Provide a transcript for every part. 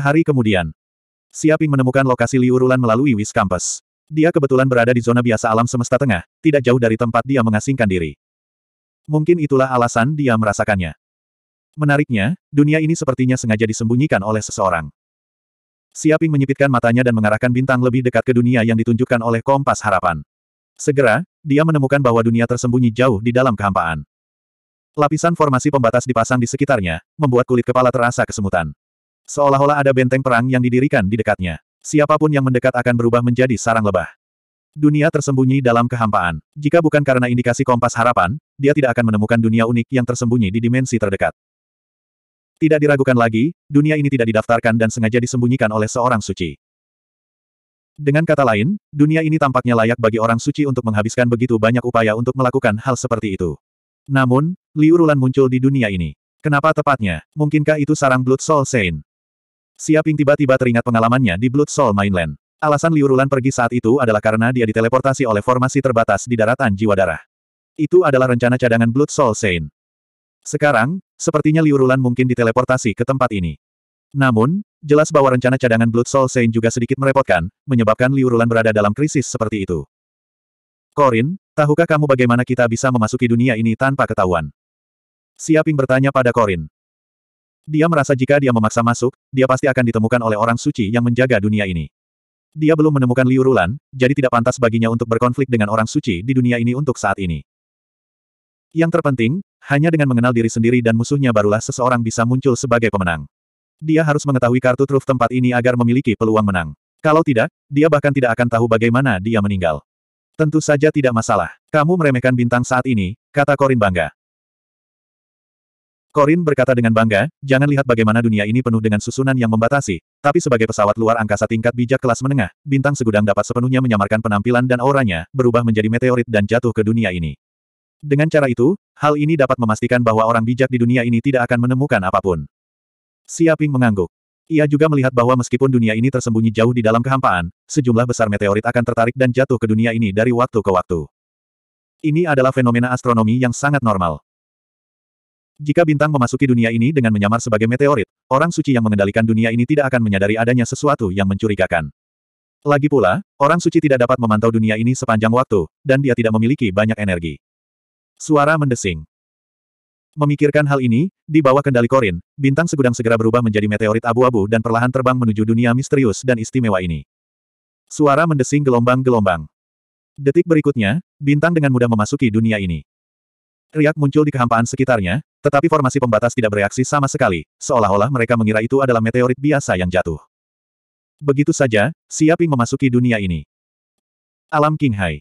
Sehari kemudian, Siaping menemukan lokasi liurulan melalui Wis Campus. Dia kebetulan berada di zona biasa alam semesta tengah, tidak jauh dari tempat dia mengasingkan diri. Mungkin itulah alasan dia merasakannya. Menariknya, dunia ini sepertinya sengaja disembunyikan oleh seseorang. Siaping menyipitkan matanya dan mengarahkan bintang lebih dekat ke dunia yang ditunjukkan oleh kompas harapan. Segera, dia menemukan bahwa dunia tersembunyi jauh di dalam kehampaan. Lapisan formasi pembatas dipasang di sekitarnya, membuat kulit kepala terasa kesemutan. Seolah-olah ada benteng perang yang didirikan di dekatnya. Siapapun yang mendekat akan berubah menjadi sarang lebah. Dunia tersembunyi dalam kehampaan. Jika bukan karena indikasi kompas harapan, dia tidak akan menemukan dunia unik yang tersembunyi di dimensi terdekat. Tidak diragukan lagi, dunia ini tidak didaftarkan dan sengaja disembunyikan oleh seorang suci. Dengan kata lain, dunia ini tampaknya layak bagi orang suci untuk menghabiskan begitu banyak upaya untuk melakukan hal seperti itu. Namun, liurulan muncul di dunia ini. Kenapa tepatnya? Mungkinkah itu sarang Blood Soul Saint? Siaping tiba-tiba teringat pengalamannya di Blood Soul Mainland. Alasan Liurulan pergi saat itu adalah karena dia diteleportasi oleh formasi terbatas di daratan jiwa darah. Itu adalah rencana cadangan Blood Soul Saint. Sekarang, sepertinya Liurulan mungkin diteleportasi ke tempat ini. Namun, jelas bahwa rencana cadangan Blood Soul Saint juga sedikit merepotkan, menyebabkan Liurulan berada dalam krisis seperti itu. Korin, tahukah kamu bagaimana kita bisa memasuki dunia ini tanpa ketahuan? Siaping bertanya pada Korin. Dia merasa jika dia memaksa masuk, dia pasti akan ditemukan oleh orang suci yang menjaga dunia ini. Dia belum menemukan Liu Rulan, jadi tidak pantas baginya untuk berkonflik dengan orang suci di dunia ini untuk saat ini. Yang terpenting, hanya dengan mengenal diri sendiri dan musuhnya barulah seseorang bisa muncul sebagai pemenang. Dia harus mengetahui kartu truf tempat ini agar memiliki peluang menang. Kalau tidak, dia bahkan tidak akan tahu bagaimana dia meninggal. Tentu saja tidak masalah. Kamu meremehkan bintang saat ini, kata Korin bangga. Korin berkata dengan bangga, jangan lihat bagaimana dunia ini penuh dengan susunan yang membatasi, tapi sebagai pesawat luar angkasa tingkat bijak kelas menengah, bintang segudang dapat sepenuhnya menyamarkan penampilan dan auranya, berubah menjadi meteorit dan jatuh ke dunia ini. Dengan cara itu, hal ini dapat memastikan bahwa orang bijak di dunia ini tidak akan menemukan apapun. Siaping mengangguk. Ia juga melihat bahwa meskipun dunia ini tersembunyi jauh di dalam kehampaan, sejumlah besar meteorit akan tertarik dan jatuh ke dunia ini dari waktu ke waktu. Ini adalah fenomena astronomi yang sangat normal. Jika bintang memasuki dunia ini dengan menyamar sebagai meteorit, orang suci yang mengendalikan dunia ini tidak akan menyadari adanya sesuatu yang mencurigakan. Lagi pula, orang suci tidak dapat memantau dunia ini sepanjang waktu, dan dia tidak memiliki banyak energi. Suara mendesing. Memikirkan hal ini, di bawah kendali Korin, bintang segudang segera berubah menjadi meteorit abu-abu dan perlahan terbang menuju dunia misterius dan istimewa ini. Suara mendesing gelombang-gelombang. Detik berikutnya, bintang dengan mudah memasuki dunia ini. Riak muncul di kehampaan sekitarnya, tetapi formasi pembatas tidak bereaksi sama sekali, seolah-olah mereka mengira itu adalah meteorit biasa yang jatuh. Begitu saja, Siaping memasuki dunia ini. Alam King Hai.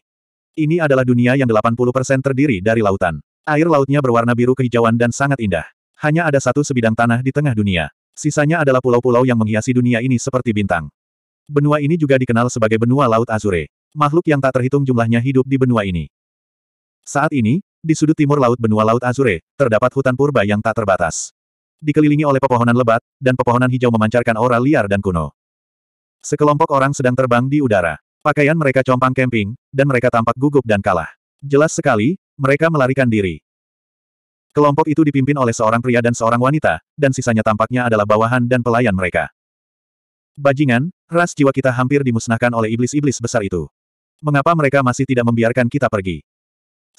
Ini adalah dunia yang 80% terdiri dari lautan. Air lautnya berwarna biru kehijauan dan sangat indah. Hanya ada satu sebidang tanah di tengah dunia. Sisanya adalah pulau-pulau yang menghiasi dunia ini seperti bintang. Benua ini juga dikenal sebagai benua laut Azure. Makhluk yang tak terhitung jumlahnya hidup di benua ini. Saat ini, di sudut timur laut benua Laut Azure, terdapat hutan purba yang tak terbatas. Dikelilingi oleh pepohonan lebat, dan pepohonan hijau memancarkan aura liar dan kuno. Sekelompok orang sedang terbang di udara. Pakaian mereka compang camping, dan mereka tampak gugup dan kalah. Jelas sekali, mereka melarikan diri. Kelompok itu dipimpin oleh seorang pria dan seorang wanita, dan sisanya tampaknya adalah bawahan dan pelayan mereka. Bajingan, ras jiwa kita hampir dimusnahkan oleh iblis-iblis besar itu. Mengapa mereka masih tidak membiarkan kita pergi?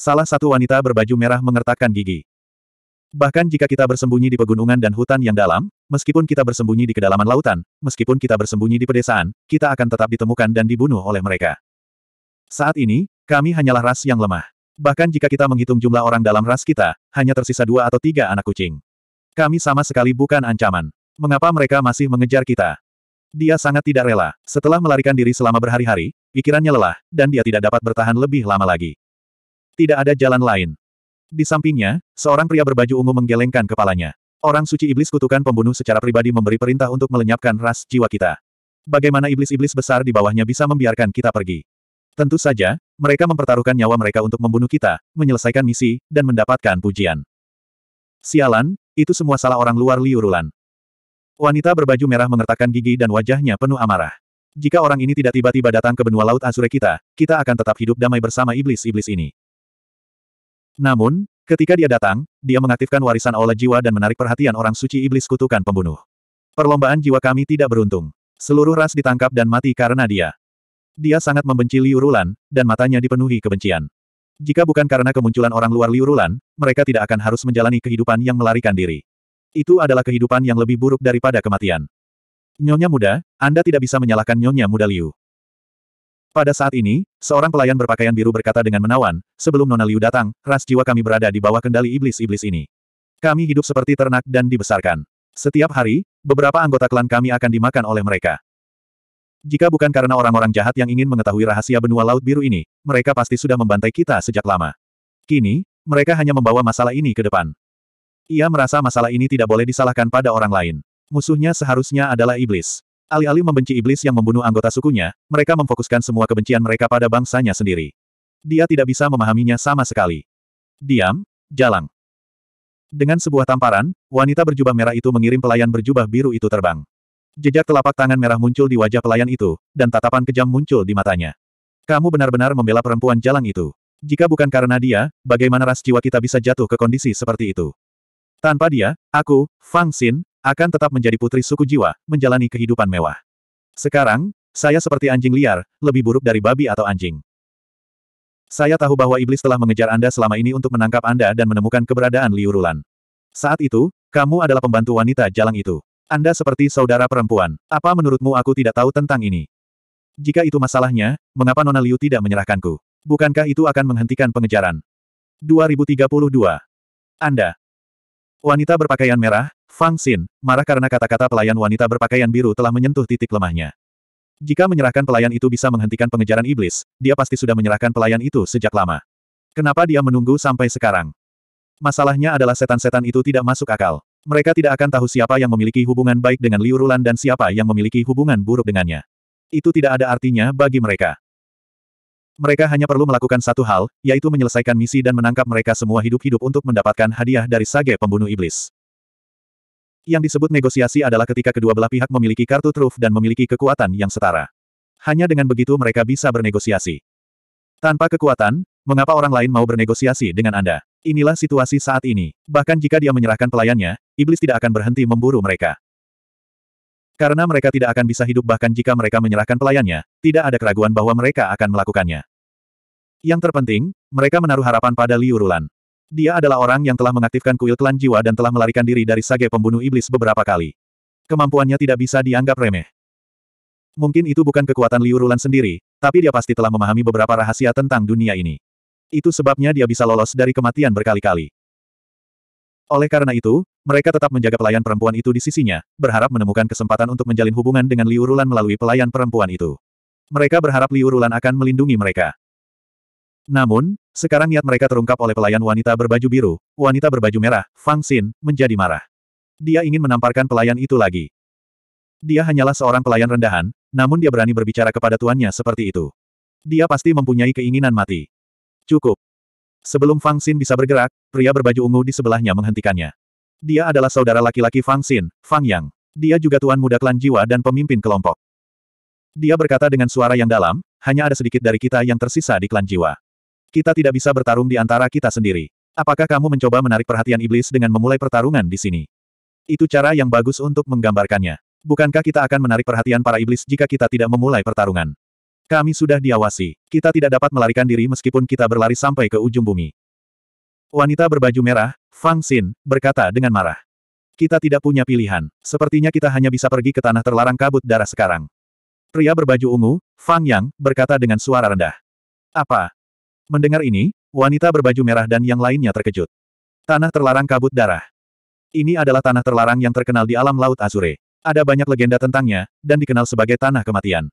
Salah satu wanita berbaju merah mengertakkan gigi. Bahkan jika kita bersembunyi di pegunungan dan hutan yang dalam, meskipun kita bersembunyi di kedalaman lautan, meskipun kita bersembunyi di pedesaan, kita akan tetap ditemukan dan dibunuh oleh mereka. Saat ini, kami hanyalah ras yang lemah. Bahkan jika kita menghitung jumlah orang dalam ras kita, hanya tersisa dua atau tiga anak kucing. Kami sama sekali bukan ancaman. Mengapa mereka masih mengejar kita? Dia sangat tidak rela. Setelah melarikan diri selama berhari-hari, pikirannya lelah, dan dia tidak dapat bertahan lebih lama lagi. Tidak ada jalan lain. Di sampingnya, seorang pria berbaju ungu menggelengkan kepalanya. Orang suci iblis kutukan pembunuh secara pribadi memberi perintah untuk melenyapkan ras jiwa kita. Bagaimana iblis-iblis besar di bawahnya bisa membiarkan kita pergi? Tentu saja, mereka mempertaruhkan nyawa mereka untuk membunuh kita, menyelesaikan misi, dan mendapatkan pujian. Sialan, itu semua salah orang luar liurulan. Wanita berbaju merah mengertakkan gigi dan wajahnya penuh amarah. Jika orang ini tidak tiba-tiba datang ke benua laut Azure kita, kita akan tetap hidup damai bersama iblis-iblis ini. Namun, ketika dia datang, dia mengaktifkan warisan aula jiwa dan menarik perhatian orang suci iblis kutukan pembunuh. Perlombaan jiwa kami tidak beruntung. Seluruh ras ditangkap dan mati karena dia. Dia sangat membenci Liu Rulan, dan matanya dipenuhi kebencian. Jika bukan karena kemunculan orang luar Liu Rulan, mereka tidak akan harus menjalani kehidupan yang melarikan diri. Itu adalah kehidupan yang lebih buruk daripada kematian. Nyonya muda, Anda tidak bisa menyalahkan Nyonya muda Liu. Pada saat ini, seorang pelayan berpakaian biru berkata dengan menawan, sebelum Nona Liu datang, ras jiwa kami berada di bawah kendali iblis-iblis ini. Kami hidup seperti ternak dan dibesarkan. Setiap hari, beberapa anggota klan kami akan dimakan oleh mereka. Jika bukan karena orang-orang jahat yang ingin mengetahui rahasia benua laut biru ini, mereka pasti sudah membantai kita sejak lama. Kini, mereka hanya membawa masalah ini ke depan. Ia merasa masalah ini tidak boleh disalahkan pada orang lain. Musuhnya seharusnya adalah iblis. Alih-alih membenci iblis yang membunuh anggota sukunya, mereka memfokuskan semua kebencian mereka pada bangsanya sendiri. Dia tidak bisa memahaminya sama sekali. Diam, jalan. Dengan sebuah tamparan, wanita berjubah merah itu mengirim pelayan berjubah biru itu terbang. Jejak telapak tangan merah muncul di wajah pelayan itu, dan tatapan kejam muncul di matanya. Kamu benar-benar membela perempuan jalan itu. Jika bukan karena dia, bagaimana ras jiwa kita bisa jatuh ke kondisi seperti itu? Tanpa dia, aku, Fang Xin, akan tetap menjadi putri suku jiwa, menjalani kehidupan mewah. Sekarang, saya seperti anjing liar, lebih buruk dari babi atau anjing. Saya tahu bahwa iblis telah mengejar Anda selama ini untuk menangkap Anda dan menemukan keberadaan Liu Rulan. Saat itu, kamu adalah pembantu wanita jalang itu. Anda seperti saudara perempuan. Apa menurutmu aku tidak tahu tentang ini? Jika itu masalahnya, mengapa Nona Liu tidak menyerahkanku? Bukankah itu akan menghentikan pengejaran? 2032. Anda. Wanita berpakaian merah, Fang Xin, marah karena kata-kata pelayan wanita berpakaian biru telah menyentuh titik lemahnya. Jika menyerahkan pelayan itu bisa menghentikan pengejaran iblis, dia pasti sudah menyerahkan pelayan itu sejak lama. Kenapa dia menunggu sampai sekarang? Masalahnya adalah setan-setan itu tidak masuk akal. Mereka tidak akan tahu siapa yang memiliki hubungan baik dengan Liu Rulan dan siapa yang memiliki hubungan buruk dengannya. Itu tidak ada artinya bagi mereka. Mereka hanya perlu melakukan satu hal, yaitu menyelesaikan misi dan menangkap mereka semua hidup-hidup untuk mendapatkan hadiah dari sage pembunuh iblis. Yang disebut negosiasi adalah ketika kedua belah pihak memiliki kartu truf dan memiliki kekuatan yang setara. Hanya dengan begitu mereka bisa bernegosiasi. Tanpa kekuatan, mengapa orang lain mau bernegosiasi dengan Anda? Inilah situasi saat ini. Bahkan jika dia menyerahkan pelayannya, iblis tidak akan berhenti memburu mereka. Karena mereka tidak akan bisa hidup bahkan jika mereka menyerahkan pelayannya, tidak ada keraguan bahwa mereka akan melakukannya. Yang terpenting, mereka menaruh harapan pada Liu Rulan. Dia adalah orang yang telah mengaktifkan kuil klan jiwa dan telah melarikan diri dari sage pembunuh iblis beberapa kali. Kemampuannya tidak bisa dianggap remeh. Mungkin itu bukan kekuatan Liu Rulan sendiri, tapi dia pasti telah memahami beberapa rahasia tentang dunia ini. Itu sebabnya dia bisa lolos dari kematian berkali-kali. Oleh karena itu, mereka tetap menjaga pelayan perempuan itu di sisinya, berharap menemukan kesempatan untuk menjalin hubungan dengan Liu Rulan melalui pelayan perempuan itu. Mereka berharap Liu Rulan akan melindungi mereka. Namun, sekarang niat mereka terungkap oleh pelayan wanita berbaju biru, wanita berbaju merah, Fang Xin, menjadi marah. Dia ingin menamparkan pelayan itu lagi. Dia hanyalah seorang pelayan rendahan, namun dia berani berbicara kepada tuannya seperti itu. Dia pasti mempunyai keinginan mati. Cukup. Sebelum Fang Xin bisa bergerak, pria berbaju ungu di sebelahnya menghentikannya. Dia adalah saudara laki-laki Fang Xin, Fang Yang. Dia juga tuan muda klan jiwa dan pemimpin kelompok. Dia berkata dengan suara yang dalam, hanya ada sedikit dari kita yang tersisa di klan jiwa. Kita tidak bisa bertarung di antara kita sendiri. Apakah kamu mencoba menarik perhatian iblis dengan memulai pertarungan di sini? Itu cara yang bagus untuk menggambarkannya. Bukankah kita akan menarik perhatian para iblis jika kita tidak memulai pertarungan? Kami sudah diawasi. Kita tidak dapat melarikan diri meskipun kita berlari sampai ke ujung bumi. Wanita berbaju merah, Fang Xin, berkata dengan marah. Kita tidak punya pilihan. Sepertinya kita hanya bisa pergi ke tanah terlarang kabut darah sekarang. Pria berbaju ungu, Fang Yang, berkata dengan suara rendah. Apa, Mendengar ini, wanita berbaju merah dan yang lainnya terkejut. Tanah terlarang kabut darah. Ini adalah tanah terlarang yang terkenal di alam laut Azure. Ada banyak legenda tentangnya, dan dikenal sebagai tanah kematian.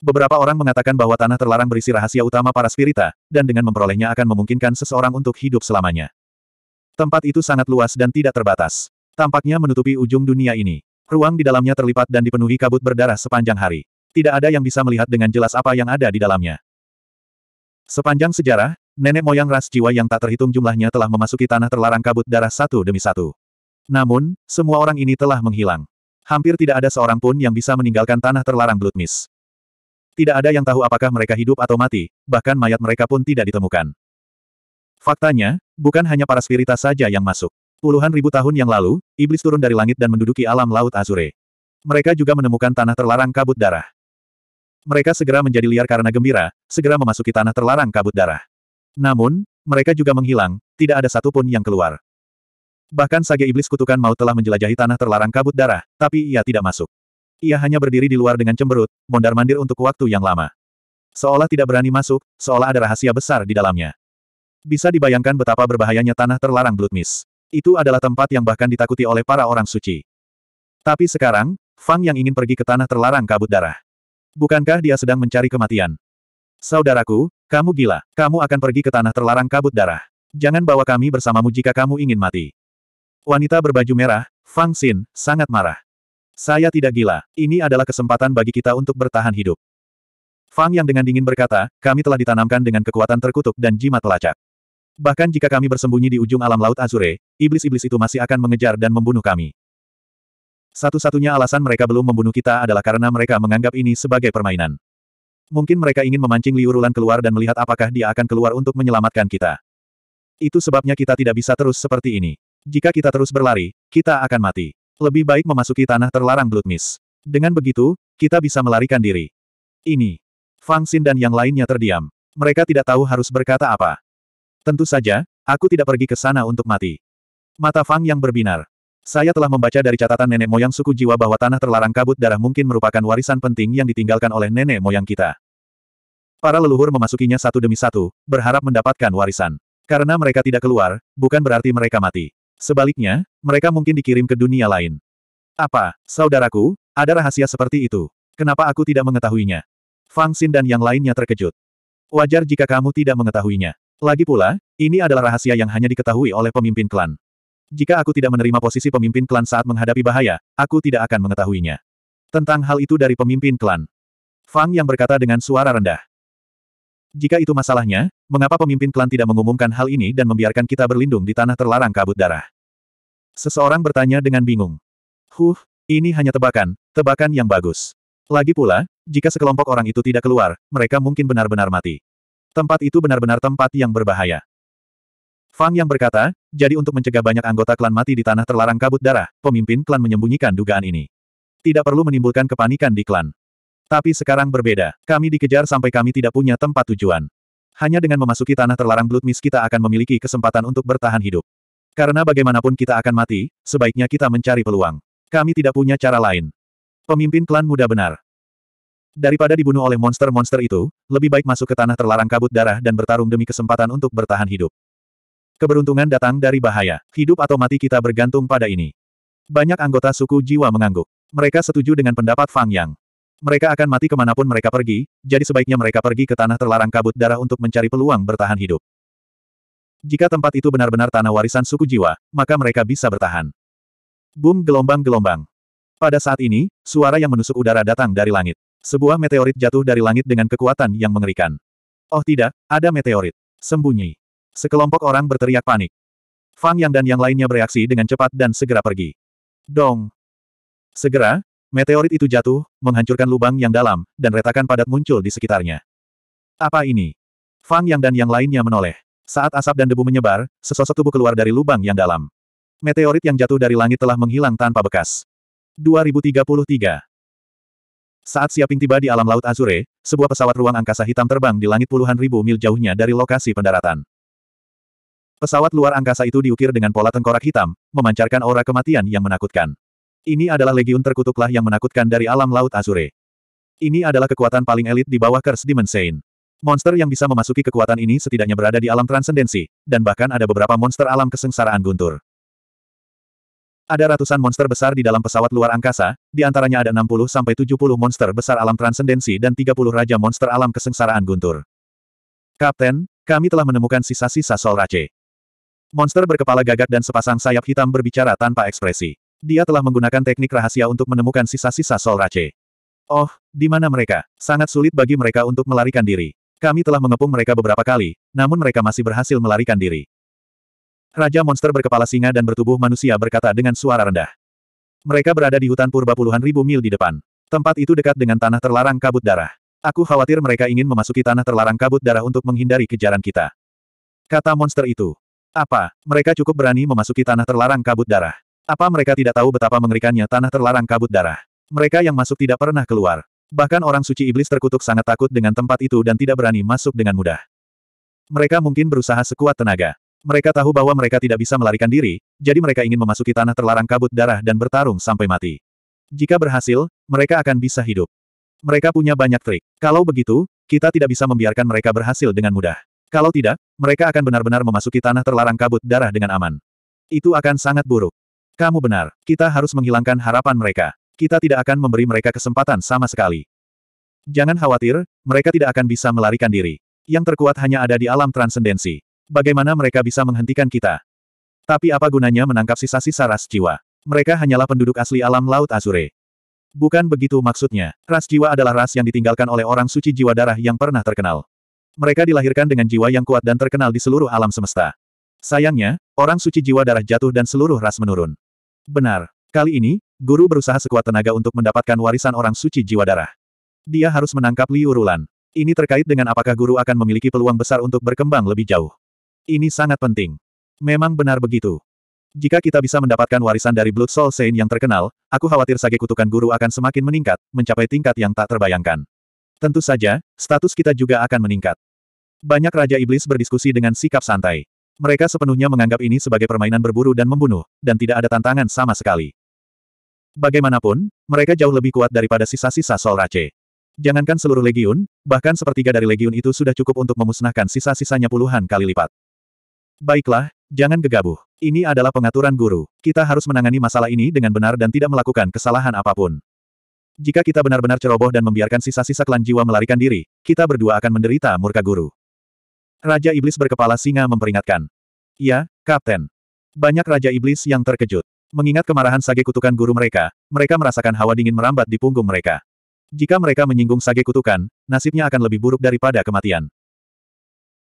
Beberapa orang mengatakan bahwa tanah terlarang berisi rahasia utama para spirita, dan dengan memperolehnya akan memungkinkan seseorang untuk hidup selamanya. Tempat itu sangat luas dan tidak terbatas. Tampaknya menutupi ujung dunia ini. Ruang di dalamnya terlipat dan dipenuhi kabut berdarah sepanjang hari. Tidak ada yang bisa melihat dengan jelas apa yang ada di dalamnya. Sepanjang sejarah, nenek moyang ras jiwa yang tak terhitung jumlahnya telah memasuki tanah terlarang kabut darah satu demi satu. Namun, semua orang ini telah menghilang. Hampir tidak ada seorang pun yang bisa meninggalkan tanah terlarang Blutmis. Tidak ada yang tahu apakah mereka hidup atau mati, bahkan mayat mereka pun tidak ditemukan. Faktanya, bukan hanya para spirita saja yang masuk. Puluhan ribu tahun yang lalu, iblis turun dari langit dan menduduki alam laut Azure. Mereka juga menemukan tanah terlarang kabut darah. Mereka segera menjadi liar karena gembira, segera memasuki tanah terlarang kabut darah. Namun, mereka juga menghilang, tidak ada satupun yang keluar. Bahkan sage iblis kutukan maut telah menjelajahi tanah terlarang kabut darah, tapi ia tidak masuk. Ia hanya berdiri di luar dengan cemberut, mondar-mandir untuk waktu yang lama. Seolah tidak berani masuk, seolah ada rahasia besar di dalamnya. Bisa dibayangkan betapa berbahayanya tanah terlarang blutmis. Itu adalah tempat yang bahkan ditakuti oleh para orang suci. Tapi sekarang, Fang yang ingin pergi ke tanah terlarang kabut darah. Bukankah dia sedang mencari kematian? Saudaraku, kamu gila. Kamu akan pergi ke tanah terlarang kabut darah. Jangan bawa kami bersamamu jika kamu ingin mati. Wanita berbaju merah, Fang Xin, sangat marah. Saya tidak gila. Ini adalah kesempatan bagi kita untuk bertahan hidup. Fang yang dengan dingin berkata, kami telah ditanamkan dengan kekuatan terkutuk dan jimat pelacak. Bahkan jika kami bersembunyi di ujung alam laut Azure, iblis-iblis itu masih akan mengejar dan membunuh kami. Satu-satunya alasan mereka belum membunuh kita adalah karena mereka menganggap ini sebagai permainan. Mungkin mereka ingin memancing Liu Rulan keluar dan melihat apakah dia akan keluar untuk menyelamatkan kita. Itu sebabnya kita tidak bisa terus seperti ini. Jika kita terus berlari, kita akan mati. Lebih baik memasuki tanah terlarang Bloodmist. Dengan begitu, kita bisa melarikan diri. Ini. Fang Xin dan yang lainnya terdiam. Mereka tidak tahu harus berkata apa. Tentu saja, aku tidak pergi ke sana untuk mati. Mata Fang yang berbinar. Saya telah membaca dari catatan nenek moyang suku jiwa bahwa tanah terlarang kabut darah mungkin merupakan warisan penting yang ditinggalkan oleh nenek moyang kita. Para leluhur memasukinya satu demi satu, berharap mendapatkan warisan. Karena mereka tidak keluar, bukan berarti mereka mati. Sebaliknya, mereka mungkin dikirim ke dunia lain. Apa, saudaraku, ada rahasia seperti itu? Kenapa aku tidak mengetahuinya? Fang Xin dan yang lainnya terkejut. Wajar jika kamu tidak mengetahuinya. Lagi pula, ini adalah rahasia yang hanya diketahui oleh pemimpin klan. Jika aku tidak menerima posisi pemimpin klan saat menghadapi bahaya, aku tidak akan mengetahuinya. Tentang hal itu dari pemimpin klan. Fang yang berkata dengan suara rendah. Jika itu masalahnya, mengapa pemimpin klan tidak mengumumkan hal ini dan membiarkan kita berlindung di tanah terlarang kabut darah? Seseorang bertanya dengan bingung. Huh, ini hanya tebakan, tebakan yang bagus. Lagi pula, jika sekelompok orang itu tidak keluar, mereka mungkin benar-benar mati. Tempat itu benar-benar tempat yang berbahaya. Fang yang berkata, jadi untuk mencegah banyak anggota klan mati di tanah terlarang kabut darah, pemimpin klan menyembunyikan dugaan ini. Tidak perlu menimbulkan kepanikan di klan. Tapi sekarang berbeda, kami dikejar sampai kami tidak punya tempat tujuan. Hanya dengan memasuki tanah terlarang Blood Mist kita akan memiliki kesempatan untuk bertahan hidup. Karena bagaimanapun kita akan mati, sebaiknya kita mencari peluang. Kami tidak punya cara lain. Pemimpin klan muda benar. Daripada dibunuh oleh monster-monster itu, lebih baik masuk ke tanah terlarang kabut darah dan bertarung demi kesempatan untuk bertahan hidup. Keberuntungan datang dari bahaya. Hidup atau mati kita bergantung pada ini. Banyak anggota suku jiwa mengangguk. Mereka setuju dengan pendapat Fang Yang. Mereka akan mati kemanapun mereka pergi, jadi sebaiknya mereka pergi ke tanah terlarang kabut darah untuk mencari peluang bertahan hidup. Jika tempat itu benar-benar tanah warisan suku jiwa, maka mereka bisa bertahan. Boom gelombang-gelombang. Pada saat ini, suara yang menusuk udara datang dari langit. Sebuah meteorit jatuh dari langit dengan kekuatan yang mengerikan. Oh tidak, ada meteorit. Sembunyi. Sekelompok orang berteriak panik. Fang Yang dan yang lainnya bereaksi dengan cepat dan segera pergi. Dong! Segera, meteorit itu jatuh, menghancurkan lubang yang dalam, dan retakan padat muncul di sekitarnya. Apa ini? Fang Yang dan yang lainnya menoleh. Saat asap dan debu menyebar, sesosok tubuh keluar dari lubang yang dalam. Meteorit yang jatuh dari langit telah menghilang tanpa bekas. 2033 Saat Siaping tiba di alam laut Azure, sebuah pesawat ruang angkasa hitam terbang di langit puluhan ribu mil jauhnya dari lokasi pendaratan. Pesawat luar angkasa itu diukir dengan pola tengkorak hitam, memancarkan aura kematian yang menakutkan. Ini adalah legiun terkutuklah yang menakutkan dari alam laut Azure. Ini adalah kekuatan paling elit di bawah Curse Dimension. Monster yang bisa memasuki kekuatan ini setidaknya berada di alam transendensi, dan bahkan ada beberapa monster alam kesengsaraan guntur. Ada ratusan monster besar di dalam pesawat luar angkasa, di antaranya ada 60-70 monster besar alam transendensi dan 30 raja monster alam kesengsaraan guntur. Kapten, kami telah menemukan sisa-sisa Sol Rache. Monster berkepala gagak dan sepasang sayap hitam berbicara tanpa ekspresi. Dia telah menggunakan teknik rahasia untuk menemukan sisa-sisa Sol Rache. Oh, di mana mereka? Sangat sulit bagi mereka untuk melarikan diri. Kami telah mengepung mereka beberapa kali, namun mereka masih berhasil melarikan diri. Raja monster berkepala singa dan bertubuh manusia berkata dengan suara rendah. Mereka berada di hutan purba puluhan ribu mil di depan. Tempat itu dekat dengan tanah terlarang kabut darah. Aku khawatir mereka ingin memasuki tanah terlarang kabut darah untuk menghindari kejaran kita. Kata monster itu. Apa, mereka cukup berani memasuki tanah terlarang kabut darah? Apa mereka tidak tahu betapa mengerikannya tanah terlarang kabut darah? Mereka yang masuk tidak pernah keluar. Bahkan orang suci iblis terkutuk sangat takut dengan tempat itu dan tidak berani masuk dengan mudah. Mereka mungkin berusaha sekuat tenaga. Mereka tahu bahwa mereka tidak bisa melarikan diri, jadi mereka ingin memasuki tanah terlarang kabut darah dan bertarung sampai mati. Jika berhasil, mereka akan bisa hidup. Mereka punya banyak trik. Kalau begitu, kita tidak bisa membiarkan mereka berhasil dengan mudah. Kalau tidak, mereka akan benar-benar memasuki tanah terlarang kabut darah dengan aman. Itu akan sangat buruk. Kamu benar, kita harus menghilangkan harapan mereka. Kita tidak akan memberi mereka kesempatan sama sekali. Jangan khawatir, mereka tidak akan bisa melarikan diri. Yang terkuat hanya ada di alam transendensi. Bagaimana mereka bisa menghentikan kita? Tapi apa gunanya menangkap sisa-sisa ras jiwa? Mereka hanyalah penduduk asli alam Laut Azure. Bukan begitu maksudnya. Ras jiwa adalah ras yang ditinggalkan oleh orang suci jiwa darah yang pernah terkenal. Mereka dilahirkan dengan jiwa yang kuat dan terkenal di seluruh alam semesta. Sayangnya, orang suci jiwa darah jatuh dan seluruh ras menurun. Benar. Kali ini, guru berusaha sekuat tenaga untuk mendapatkan warisan orang suci jiwa darah. Dia harus menangkap Liu Rulan. Ini terkait dengan apakah guru akan memiliki peluang besar untuk berkembang lebih jauh. Ini sangat penting. Memang benar begitu. Jika kita bisa mendapatkan warisan dari Blood Soul Saint yang terkenal, aku khawatir sage kutukan guru akan semakin meningkat, mencapai tingkat yang tak terbayangkan. Tentu saja, status kita juga akan meningkat. Banyak Raja Iblis berdiskusi dengan sikap santai. Mereka sepenuhnya menganggap ini sebagai permainan berburu dan membunuh, dan tidak ada tantangan sama sekali. Bagaimanapun, mereka jauh lebih kuat daripada sisa-sisa Sol Rache. Jangankan seluruh legiun, bahkan sepertiga dari legiun itu sudah cukup untuk memusnahkan sisa-sisanya puluhan kali lipat. Baiklah, jangan gegabah. Ini adalah pengaturan guru. Kita harus menangani masalah ini dengan benar dan tidak melakukan kesalahan apapun. Jika kita benar-benar ceroboh dan membiarkan sisa-sisa klan jiwa melarikan diri, kita berdua akan menderita murka guru. Raja Iblis berkepala singa memperingatkan. Ya, Kapten. Banyak Raja Iblis yang terkejut. Mengingat kemarahan sage kutukan guru mereka, mereka merasakan hawa dingin merambat di punggung mereka. Jika mereka menyinggung sage kutukan, nasibnya akan lebih buruk daripada kematian.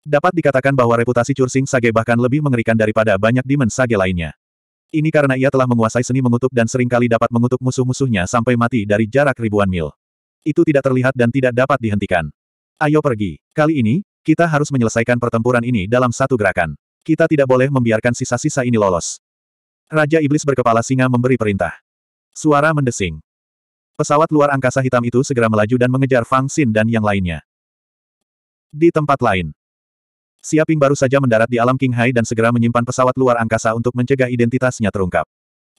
Dapat dikatakan bahwa reputasi Cursing Sage bahkan lebih mengerikan daripada banyak demon sage lainnya. Ini karena ia telah menguasai seni mengutuk dan seringkali dapat mengutuk musuh-musuhnya sampai mati dari jarak ribuan mil. Itu tidak terlihat dan tidak dapat dihentikan. Ayo pergi. Kali ini, kita harus menyelesaikan pertempuran ini dalam satu gerakan. Kita tidak boleh membiarkan sisa-sisa ini lolos. Raja Iblis berkepala singa memberi perintah. Suara mendesing. Pesawat luar angkasa hitam itu segera melaju dan mengejar Fang Xin dan yang lainnya. Di tempat lain. Siaping baru saja mendarat di alam King Hai dan segera menyimpan pesawat luar angkasa untuk mencegah identitasnya terungkap.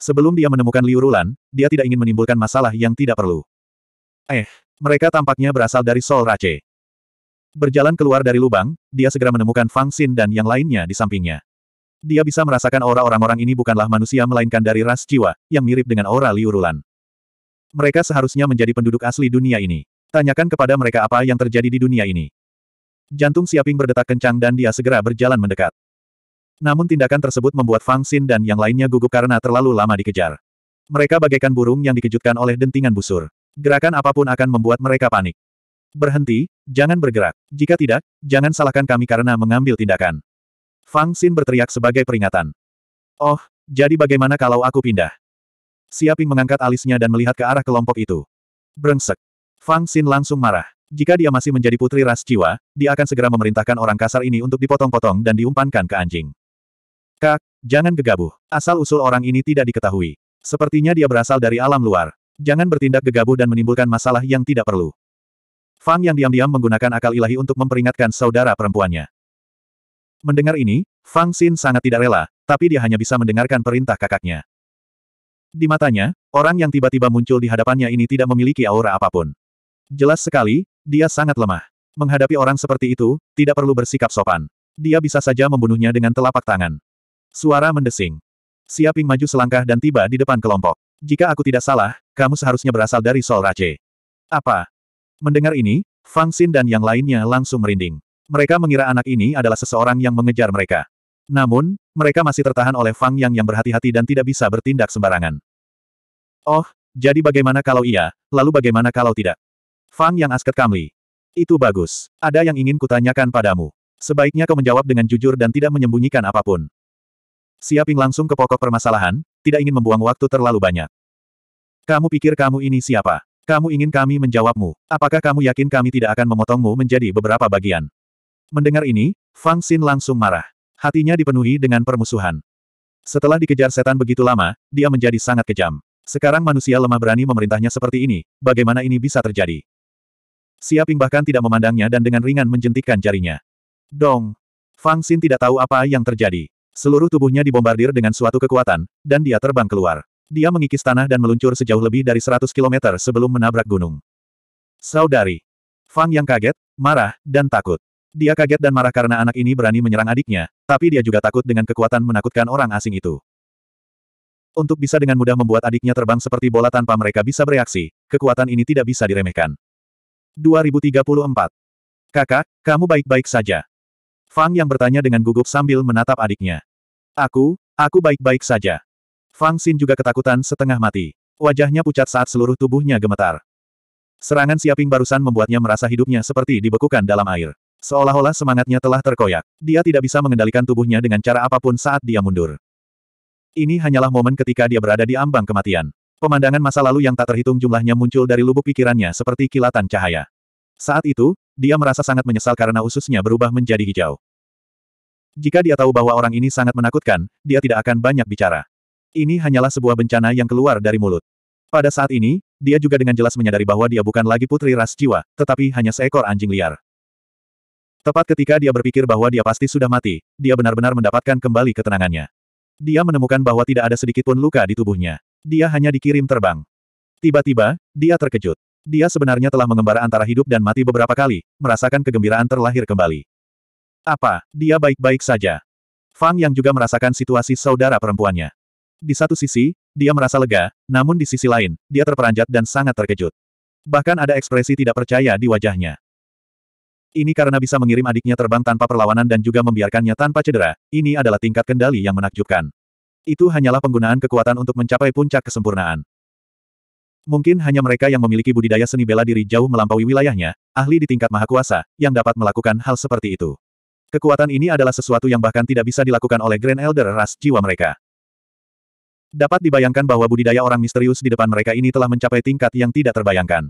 Sebelum dia menemukan Liu Rulan, dia tidak ingin menimbulkan masalah yang tidak perlu. Eh, mereka tampaknya berasal dari Sol Rache. Berjalan keluar dari lubang, dia segera menemukan Fang Xin dan yang lainnya di sampingnya. Dia bisa merasakan aura orang-orang ini bukanlah manusia melainkan dari ras jiwa, yang mirip dengan aura liurulan. Mereka seharusnya menjadi penduduk asli dunia ini. Tanyakan kepada mereka apa yang terjadi di dunia ini. Jantung Siaping berdetak kencang dan dia segera berjalan mendekat. Namun tindakan tersebut membuat Fang Xin dan yang lainnya gugup karena terlalu lama dikejar. Mereka bagaikan burung yang dikejutkan oleh dentingan busur. Gerakan apapun akan membuat mereka panik. Berhenti, jangan bergerak. Jika tidak, jangan salahkan kami karena mengambil tindakan. Fang Xin berteriak sebagai peringatan. Oh, jadi bagaimana kalau aku pindah? Siaping mengangkat alisnya dan melihat ke arah kelompok itu. Brengsek. Fang Xin langsung marah. Jika dia masih menjadi putri ras jiwa, dia akan segera memerintahkan orang kasar ini untuk dipotong-potong dan diumpankan ke anjing. Kak, jangan gegabah. Asal-usul orang ini tidak diketahui. Sepertinya dia berasal dari alam luar. Jangan bertindak gegabah dan menimbulkan masalah yang tidak perlu. Fang yang diam-diam menggunakan akal ilahi untuk memperingatkan saudara perempuannya. Mendengar ini, Fang Xin sangat tidak rela, tapi dia hanya bisa mendengarkan perintah kakaknya. Di matanya, orang yang tiba-tiba muncul di hadapannya ini tidak memiliki aura apapun. Jelas sekali, dia sangat lemah. Menghadapi orang seperti itu, tidak perlu bersikap sopan. Dia bisa saja membunuhnya dengan telapak tangan. Suara mendesing. Siaping maju selangkah dan tiba di depan kelompok. Jika aku tidak salah, kamu seharusnya berasal dari Sol Rache. Apa? Mendengar ini, Fang Xin dan yang lainnya langsung merinding. Mereka mengira anak ini adalah seseorang yang mengejar mereka. Namun, mereka masih tertahan oleh Fang Yang yang berhati-hati dan tidak bisa bertindak sembarangan. Oh, jadi bagaimana kalau iya, lalu bagaimana kalau tidak? Fang Yang asket Kamli. Itu bagus. Ada yang ingin kutanyakan padamu. Sebaiknya kau menjawab dengan jujur dan tidak menyembunyikan apapun. Siaping langsung ke pokok permasalahan, tidak ingin membuang waktu terlalu banyak. Kamu pikir kamu ini siapa? Kamu ingin kami menjawabmu, apakah kamu yakin kami tidak akan memotongmu menjadi beberapa bagian? Mendengar ini, Fang Xin langsung marah. Hatinya dipenuhi dengan permusuhan. Setelah dikejar setan begitu lama, dia menjadi sangat kejam. Sekarang manusia lemah berani memerintahnya seperti ini, bagaimana ini bisa terjadi? Siaping bahkan tidak memandangnya dan dengan ringan menjentikkan jarinya. Dong! Fang Xin tidak tahu apa yang terjadi. Seluruh tubuhnya dibombardir dengan suatu kekuatan, dan dia terbang keluar. Dia mengikis tanah dan meluncur sejauh lebih dari 100 km sebelum menabrak gunung. Saudari. Fang yang kaget, marah, dan takut. Dia kaget dan marah karena anak ini berani menyerang adiknya, tapi dia juga takut dengan kekuatan menakutkan orang asing itu. Untuk bisa dengan mudah membuat adiknya terbang seperti bola tanpa mereka bisa bereaksi, kekuatan ini tidak bisa diremehkan. 2034. Kakak, kamu baik-baik saja. Fang yang bertanya dengan gugup sambil menatap adiknya. Aku, aku baik-baik saja. Fang Xin juga ketakutan setengah mati. Wajahnya pucat saat seluruh tubuhnya gemetar. Serangan Siaping barusan membuatnya merasa hidupnya seperti dibekukan dalam air. Seolah-olah semangatnya telah terkoyak. Dia tidak bisa mengendalikan tubuhnya dengan cara apapun saat dia mundur. Ini hanyalah momen ketika dia berada di ambang kematian. Pemandangan masa lalu yang tak terhitung jumlahnya muncul dari lubuk pikirannya seperti kilatan cahaya. Saat itu, dia merasa sangat menyesal karena ususnya berubah menjadi hijau. Jika dia tahu bahwa orang ini sangat menakutkan, dia tidak akan banyak bicara. Ini hanyalah sebuah bencana yang keluar dari mulut. Pada saat ini, dia juga dengan jelas menyadari bahwa dia bukan lagi putri ras jiwa, tetapi hanya seekor anjing liar. Tepat ketika dia berpikir bahwa dia pasti sudah mati, dia benar-benar mendapatkan kembali ketenangannya. Dia menemukan bahwa tidak ada sedikitpun luka di tubuhnya. Dia hanya dikirim terbang. Tiba-tiba, dia terkejut. Dia sebenarnya telah mengembara antara hidup dan mati beberapa kali, merasakan kegembiraan terlahir kembali. Apa, dia baik-baik saja? Fang yang juga merasakan situasi saudara perempuannya. Di satu sisi, dia merasa lega, namun di sisi lain, dia terperanjat dan sangat terkejut. Bahkan ada ekspresi tidak percaya di wajahnya. Ini karena bisa mengirim adiknya terbang tanpa perlawanan dan juga membiarkannya tanpa cedera, ini adalah tingkat kendali yang menakjubkan. Itu hanyalah penggunaan kekuatan untuk mencapai puncak kesempurnaan. Mungkin hanya mereka yang memiliki budidaya seni bela diri jauh melampaui wilayahnya, ahli di tingkat maha kuasa, yang dapat melakukan hal seperti itu. Kekuatan ini adalah sesuatu yang bahkan tidak bisa dilakukan oleh Grand Elder ras jiwa mereka. Dapat dibayangkan bahwa budidaya orang misterius di depan mereka ini telah mencapai tingkat yang tidak terbayangkan.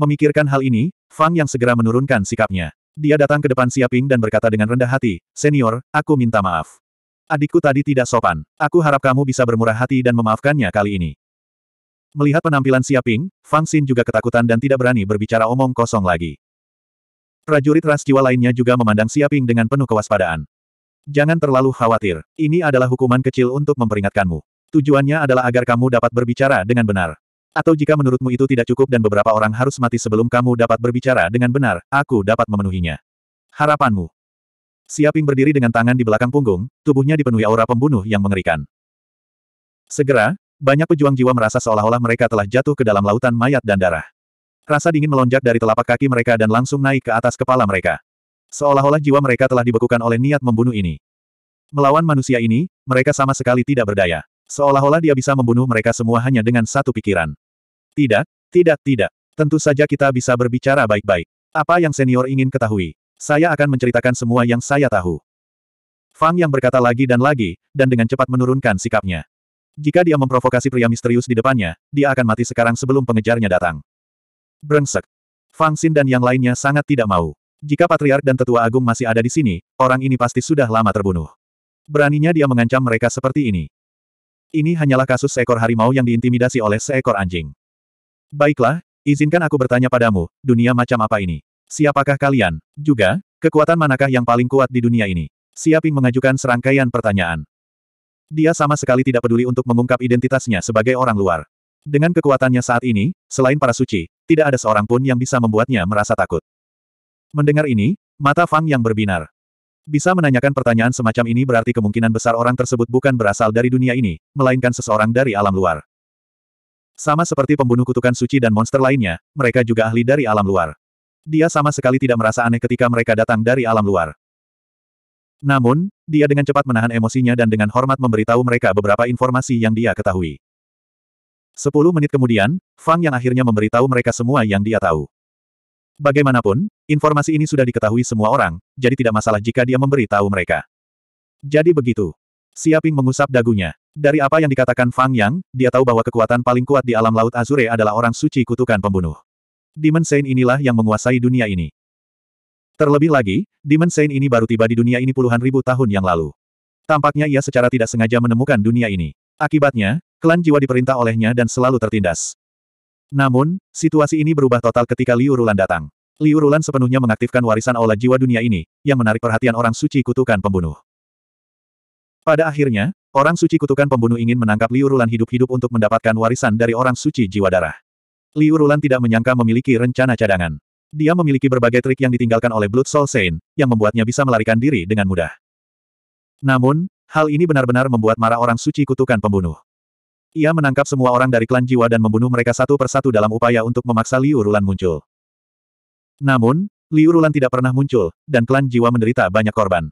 Memikirkan hal ini, Fang yang segera menurunkan sikapnya. Dia datang ke depan Siaping dan berkata dengan rendah hati, Senior, aku minta maaf. Adikku tadi tidak sopan. Aku harap kamu bisa bermurah hati dan memaafkannya kali ini. Melihat penampilan Siaping, Fang Xin juga ketakutan dan tidak berani berbicara omong kosong lagi. Prajurit ras jiwa lainnya juga memandang Siaping dengan penuh kewaspadaan. Jangan terlalu khawatir. Ini adalah hukuman kecil untuk memperingatkanmu. Tujuannya adalah agar kamu dapat berbicara dengan benar. Atau jika menurutmu itu tidak cukup dan beberapa orang harus mati sebelum kamu dapat berbicara dengan benar, aku dapat memenuhinya. Harapanmu. Siaping berdiri dengan tangan di belakang punggung, tubuhnya dipenuhi aura pembunuh yang mengerikan. Segera, banyak pejuang jiwa merasa seolah-olah mereka telah jatuh ke dalam lautan mayat dan darah. Rasa dingin melonjak dari telapak kaki mereka dan langsung naik ke atas kepala mereka. Seolah-olah jiwa mereka telah dibekukan oleh niat membunuh ini. Melawan manusia ini, mereka sama sekali tidak berdaya. Seolah-olah dia bisa membunuh mereka semua hanya dengan satu pikiran. Tidak, tidak, tidak. Tentu saja kita bisa berbicara baik-baik. Apa yang senior ingin ketahui? Saya akan menceritakan semua yang saya tahu. Fang yang berkata lagi dan lagi, dan dengan cepat menurunkan sikapnya. Jika dia memprovokasi pria misterius di depannya, dia akan mati sekarang sebelum pengejarnya datang. Brengsek. Fang Xin dan yang lainnya sangat tidak mau. Jika Patriark dan Tetua Agung masih ada di sini, orang ini pasti sudah lama terbunuh. Beraninya dia mengancam mereka seperti ini. Ini hanyalah kasus seekor harimau yang diintimidasi oleh seekor anjing. Baiklah, izinkan aku bertanya padamu, dunia macam apa ini? Siapakah kalian? Juga, kekuatan manakah yang paling kuat di dunia ini? Siaping mengajukan serangkaian pertanyaan. Dia sama sekali tidak peduli untuk mengungkap identitasnya sebagai orang luar. Dengan kekuatannya saat ini, selain para suci, tidak ada seorang pun yang bisa membuatnya merasa takut. Mendengar ini, mata Fang yang berbinar. Bisa menanyakan pertanyaan semacam ini berarti kemungkinan besar orang tersebut bukan berasal dari dunia ini, melainkan seseorang dari alam luar. Sama seperti pembunuh kutukan suci dan monster lainnya, mereka juga ahli dari alam luar. Dia sama sekali tidak merasa aneh ketika mereka datang dari alam luar. Namun, dia dengan cepat menahan emosinya dan dengan hormat memberitahu mereka beberapa informasi yang dia ketahui. Sepuluh menit kemudian, Fang yang akhirnya memberitahu mereka semua yang dia tahu. Bagaimanapun, informasi ini sudah diketahui semua orang, jadi tidak masalah jika dia memberi tahu mereka. Jadi begitu. Siaping mengusap dagunya. Dari apa yang dikatakan Fang Yang, dia tahu bahwa kekuatan paling kuat di alam laut Azure adalah orang suci kutukan pembunuh. Demon Saint inilah yang menguasai dunia ini. Terlebih lagi, Demon Saint ini baru tiba di dunia ini puluhan ribu tahun yang lalu. Tampaknya ia secara tidak sengaja menemukan dunia ini. Akibatnya, klan jiwa diperintah olehnya dan selalu tertindas. Namun, situasi ini berubah total ketika Liu Rulan datang. Liu Rulan sepenuhnya mengaktifkan warisan aula jiwa dunia ini, yang menarik perhatian orang suci kutukan pembunuh. Pada akhirnya, orang suci kutukan pembunuh ingin menangkap Liu Rulan hidup-hidup untuk mendapatkan warisan dari orang suci jiwa darah. Liu Rulan tidak menyangka memiliki rencana cadangan. Dia memiliki berbagai trik yang ditinggalkan oleh Blood Soul Saint, yang membuatnya bisa melarikan diri dengan mudah. Namun, hal ini benar-benar membuat marah orang suci kutukan pembunuh. Ia menangkap semua orang dari klan jiwa dan membunuh mereka satu persatu dalam upaya untuk memaksa Liu Rulan muncul. Namun, Liu Rulan tidak pernah muncul, dan klan jiwa menderita banyak korban.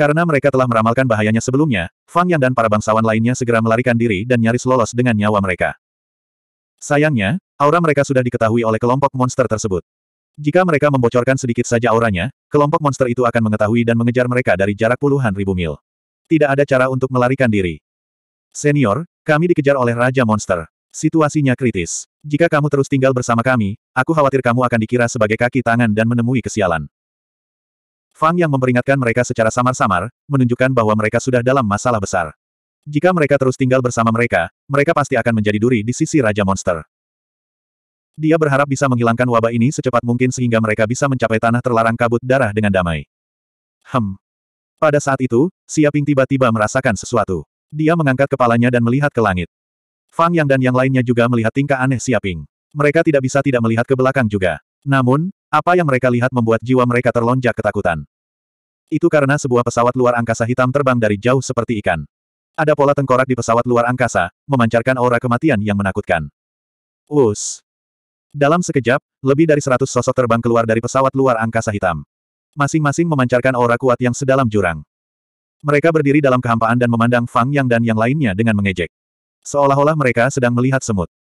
Karena mereka telah meramalkan bahayanya sebelumnya, Fang Yang dan para bangsawan lainnya segera melarikan diri dan nyaris lolos dengan nyawa mereka. Sayangnya, aura mereka sudah diketahui oleh kelompok monster tersebut. Jika mereka membocorkan sedikit saja auranya, kelompok monster itu akan mengetahui dan mengejar mereka dari jarak puluhan ribu mil. Tidak ada cara untuk melarikan diri. Senior, kami dikejar oleh Raja Monster. Situasinya kritis. Jika kamu terus tinggal bersama kami, aku khawatir kamu akan dikira sebagai kaki tangan dan menemui kesialan. Fang yang memperingatkan mereka secara samar-samar, menunjukkan bahwa mereka sudah dalam masalah besar. Jika mereka terus tinggal bersama mereka, mereka pasti akan menjadi duri di sisi Raja Monster. Dia berharap bisa menghilangkan wabah ini secepat mungkin sehingga mereka bisa mencapai tanah terlarang kabut darah dengan damai. Hem. Pada saat itu, Siaping tiba-tiba merasakan sesuatu. Dia mengangkat kepalanya dan melihat ke langit. Fang Yang dan yang lainnya juga melihat tingkah aneh Siaping. Mereka tidak bisa tidak melihat ke belakang juga. Namun, apa yang mereka lihat membuat jiwa mereka terlonjak ketakutan. Itu karena sebuah pesawat luar angkasa hitam terbang dari jauh seperti ikan. Ada pola tengkorak di pesawat luar angkasa, memancarkan aura kematian yang menakutkan. Us. Dalam sekejap, lebih dari seratus sosok terbang keluar dari pesawat luar angkasa hitam. Masing-masing memancarkan aura kuat yang sedalam jurang. Mereka berdiri dalam kehampaan dan memandang Fang Yang dan yang lainnya dengan mengejek. Seolah-olah mereka sedang melihat semut.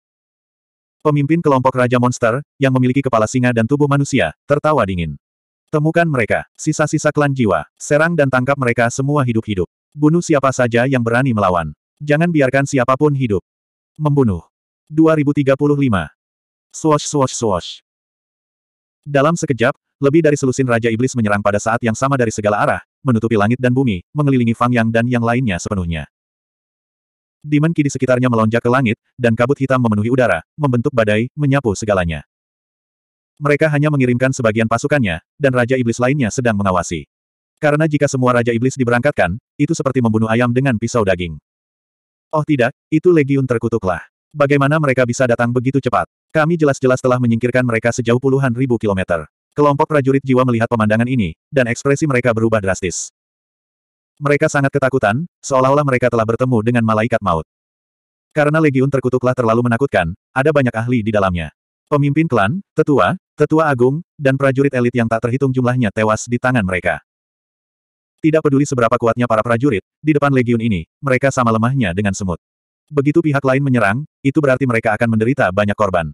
Pemimpin kelompok Raja Monster, yang memiliki kepala singa dan tubuh manusia, tertawa dingin. Temukan mereka, sisa-sisa klan jiwa, serang dan tangkap mereka semua hidup-hidup. Bunuh siapa saja yang berani melawan. Jangan biarkan siapapun hidup. Membunuh. 2035. Swash swash swash. Dalam sekejap, lebih dari selusin Raja Iblis menyerang pada saat yang sama dari segala arah, menutupi langit dan bumi, mengelilingi Fang Yang dan yang lainnya sepenuhnya. Demon Ki di sekitarnya melonjak ke langit, dan kabut hitam memenuhi udara, membentuk badai, menyapu segalanya. Mereka hanya mengirimkan sebagian pasukannya, dan Raja Iblis lainnya sedang mengawasi. Karena jika semua Raja Iblis diberangkatkan, itu seperti membunuh ayam dengan pisau daging. Oh tidak, itu legiun terkutuklah. Bagaimana mereka bisa datang begitu cepat? Kami jelas-jelas telah menyingkirkan mereka sejauh puluhan ribu kilometer. Kelompok prajurit jiwa melihat pemandangan ini, dan ekspresi mereka berubah drastis. Mereka sangat ketakutan, seolah-olah mereka telah bertemu dengan malaikat maut. Karena legiun terkutuklah terlalu menakutkan, ada banyak ahli di dalamnya. Pemimpin klan, tetua, tetua agung, dan prajurit elit yang tak terhitung jumlahnya tewas di tangan mereka. Tidak peduli seberapa kuatnya para prajurit, di depan legiun ini, mereka sama lemahnya dengan semut. Begitu pihak lain menyerang, itu berarti mereka akan menderita banyak korban.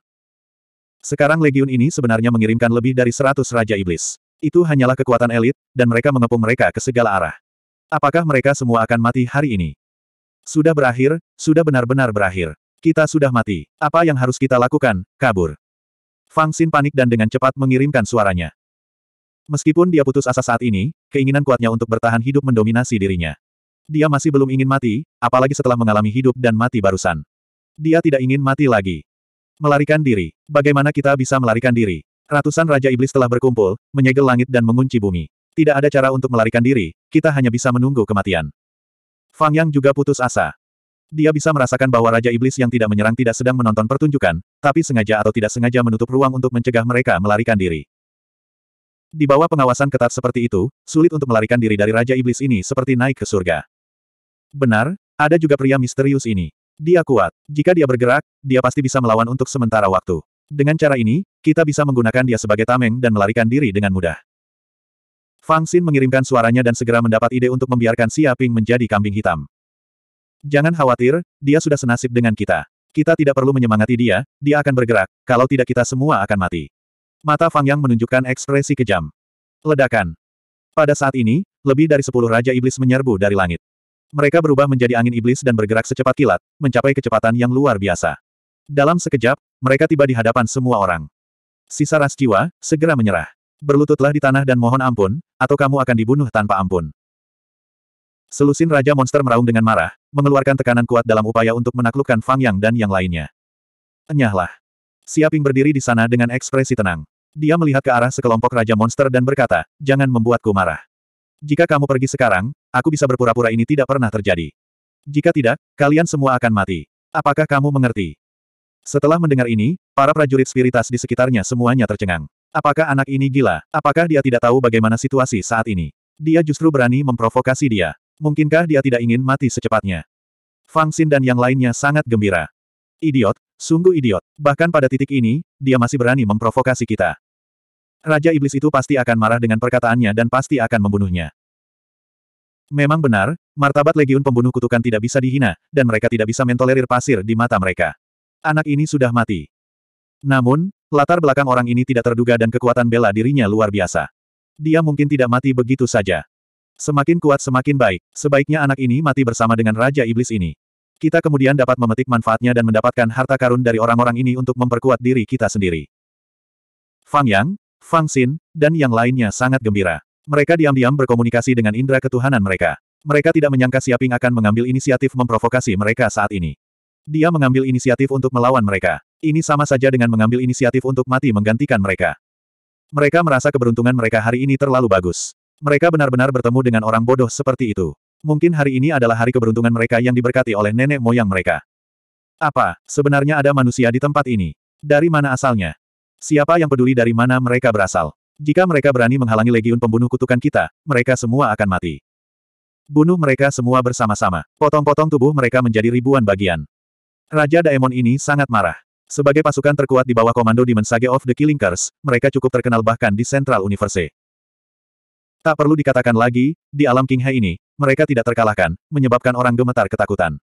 Sekarang legiun ini sebenarnya mengirimkan lebih dari seratus Raja Iblis. Itu hanyalah kekuatan elit, dan mereka mengepung mereka ke segala arah. Apakah mereka semua akan mati hari ini? Sudah berakhir, sudah benar-benar berakhir. Kita sudah mati. Apa yang harus kita lakukan? Kabur. Fang Xin panik dan dengan cepat mengirimkan suaranya. Meskipun dia putus asa saat ini, keinginan kuatnya untuk bertahan hidup mendominasi dirinya. Dia masih belum ingin mati, apalagi setelah mengalami hidup dan mati barusan. Dia tidak ingin mati lagi. Melarikan diri. Bagaimana kita bisa melarikan diri? Ratusan Raja Iblis telah berkumpul, menyegel langit dan mengunci bumi. Tidak ada cara untuk melarikan diri, kita hanya bisa menunggu kematian. Fang Yang juga putus asa. Dia bisa merasakan bahwa Raja Iblis yang tidak menyerang tidak sedang menonton pertunjukan, tapi sengaja atau tidak sengaja menutup ruang untuk mencegah mereka melarikan diri. Di bawah pengawasan ketat seperti itu, sulit untuk melarikan diri dari Raja Iblis ini seperti naik ke surga. Benar, ada juga pria misterius ini. Dia kuat. Jika dia bergerak, dia pasti bisa melawan untuk sementara waktu. Dengan cara ini, kita bisa menggunakan dia sebagai tameng dan melarikan diri dengan mudah. Fang Xin mengirimkan suaranya dan segera mendapat ide untuk membiarkan Xia Ping menjadi kambing hitam. Jangan khawatir, dia sudah senasib dengan kita. Kita tidak perlu menyemangati dia, dia akan bergerak, kalau tidak kita semua akan mati. Mata Fang Yang menunjukkan ekspresi kejam. Ledakan. Pada saat ini, lebih dari sepuluh Raja Iblis menyerbu dari langit. Mereka berubah menjadi angin iblis dan bergerak secepat kilat, mencapai kecepatan yang luar biasa. Dalam sekejap, mereka tiba di hadapan semua orang. Sisa ras jiwa, segera menyerah. Berlututlah di tanah dan mohon ampun, atau kamu akan dibunuh tanpa ampun. Selusin Raja Monster meraung dengan marah, mengeluarkan tekanan kuat dalam upaya untuk menaklukkan Fang Yang dan yang lainnya. Enyahlah. Siaping berdiri di sana dengan ekspresi tenang. Dia melihat ke arah sekelompok Raja Monster dan berkata, jangan membuatku marah. Jika kamu pergi sekarang, aku bisa berpura-pura ini tidak pernah terjadi. Jika tidak, kalian semua akan mati. Apakah kamu mengerti? Setelah mendengar ini, para prajurit spiritas di sekitarnya semuanya tercengang. Apakah anak ini gila? Apakah dia tidak tahu bagaimana situasi saat ini? Dia justru berani memprovokasi dia. Mungkinkah dia tidak ingin mati secepatnya? Fang Xin dan yang lainnya sangat gembira. Idiot, sungguh idiot. Bahkan pada titik ini, dia masih berani memprovokasi kita. Raja Iblis itu pasti akan marah dengan perkataannya dan pasti akan membunuhnya. Memang benar, martabat legiun pembunuh kutukan tidak bisa dihina, dan mereka tidak bisa mentolerir pasir di mata mereka. Anak ini sudah mati. Namun, latar belakang orang ini tidak terduga dan kekuatan bela dirinya luar biasa. Dia mungkin tidak mati begitu saja. Semakin kuat semakin baik, sebaiknya anak ini mati bersama dengan Raja Iblis ini. Kita kemudian dapat memetik manfaatnya dan mendapatkan harta karun dari orang-orang ini untuk memperkuat diri kita sendiri. Fang Yang, Fang Xin, dan yang lainnya sangat gembira. Mereka diam-diam berkomunikasi dengan indera ketuhanan mereka. Mereka tidak menyangka Siaping akan mengambil inisiatif memprovokasi mereka saat ini. Dia mengambil inisiatif untuk melawan mereka. Ini sama saja dengan mengambil inisiatif untuk mati menggantikan mereka. Mereka merasa keberuntungan mereka hari ini terlalu bagus. Mereka benar-benar bertemu dengan orang bodoh seperti itu. Mungkin hari ini adalah hari keberuntungan mereka yang diberkati oleh nenek moyang mereka. Apa, sebenarnya ada manusia di tempat ini? Dari mana asalnya? Siapa yang peduli dari mana mereka berasal? Jika mereka berani menghalangi legiun pembunuh kutukan kita, mereka semua akan mati. Bunuh mereka semua bersama-sama. Potong-potong tubuh mereka menjadi ribuan bagian. Raja Daemon ini sangat marah. Sebagai pasukan terkuat di bawah komando di Mensage of the Killing Curse, mereka cukup terkenal bahkan di Central Universe. Tak perlu dikatakan lagi, di alam King Hai ini, mereka tidak terkalahkan, menyebabkan orang gemetar ketakutan.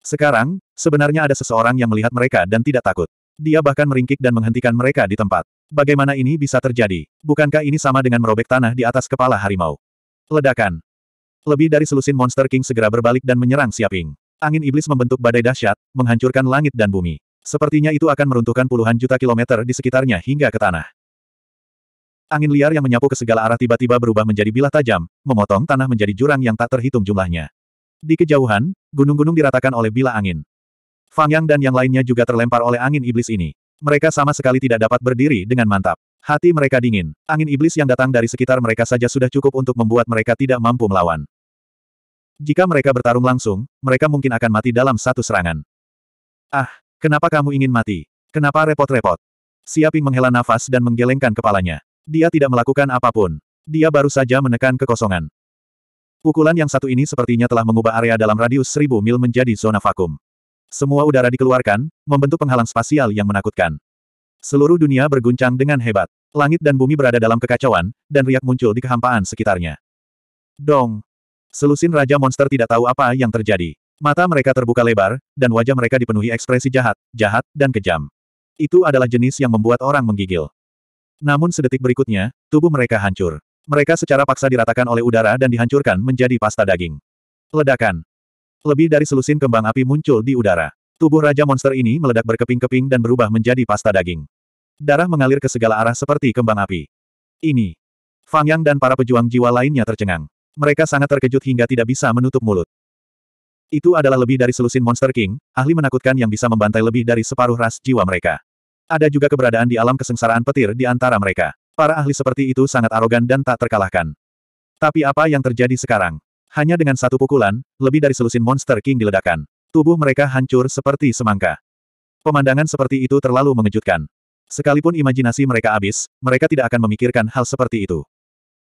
Sekarang, sebenarnya ada seseorang yang melihat mereka dan tidak takut. Dia bahkan meringkik dan menghentikan mereka di tempat. Bagaimana ini bisa terjadi? Bukankah ini sama dengan merobek tanah di atas kepala harimau? Ledakan. Lebih dari selusin Monster King segera berbalik dan menyerang Siaping. Angin iblis membentuk badai dahsyat, menghancurkan langit dan bumi. Sepertinya itu akan meruntuhkan puluhan juta kilometer di sekitarnya hingga ke tanah. Angin liar yang menyapu ke segala arah tiba-tiba berubah menjadi bilah tajam, memotong tanah menjadi jurang yang tak terhitung jumlahnya. Di kejauhan, gunung-gunung diratakan oleh bilah angin. Fang Yang dan yang lainnya juga terlempar oleh angin iblis ini. Mereka sama sekali tidak dapat berdiri dengan mantap. Hati mereka dingin. Angin iblis yang datang dari sekitar mereka saja sudah cukup untuk membuat mereka tidak mampu melawan. Jika mereka bertarung langsung, mereka mungkin akan mati dalam satu serangan. Ah, kenapa kamu ingin mati? Kenapa repot-repot? Siaping menghela nafas dan menggelengkan kepalanya. Dia tidak melakukan apapun. Dia baru saja menekan kekosongan. Pukulan yang satu ini sepertinya telah mengubah area dalam radius seribu mil menjadi zona vakum. Semua udara dikeluarkan, membentuk penghalang spasial yang menakutkan. Seluruh dunia berguncang dengan hebat. Langit dan bumi berada dalam kekacauan, dan riak muncul di kehampaan sekitarnya. Dong! Selusin Raja Monster tidak tahu apa yang terjadi. Mata mereka terbuka lebar, dan wajah mereka dipenuhi ekspresi jahat, jahat, dan kejam. Itu adalah jenis yang membuat orang menggigil. Namun sedetik berikutnya, tubuh mereka hancur. Mereka secara paksa diratakan oleh udara dan dihancurkan menjadi pasta daging. Ledakan. Lebih dari selusin kembang api muncul di udara. Tubuh raja monster ini meledak berkeping-keping dan berubah menjadi pasta daging. Darah mengalir ke segala arah seperti kembang api. Ini. Fang Yang dan para pejuang jiwa lainnya tercengang. Mereka sangat terkejut hingga tidak bisa menutup mulut. Itu adalah lebih dari selusin Monster King, ahli menakutkan yang bisa membantai lebih dari separuh ras jiwa mereka. Ada juga keberadaan di alam kesengsaraan petir di antara mereka. Para ahli seperti itu sangat arogan dan tak terkalahkan. Tapi apa yang terjadi sekarang? Hanya dengan satu pukulan, lebih dari selusin Monster King diledakkan. Tubuh mereka hancur seperti semangka. Pemandangan seperti itu terlalu mengejutkan. Sekalipun imajinasi mereka habis, mereka tidak akan memikirkan hal seperti itu.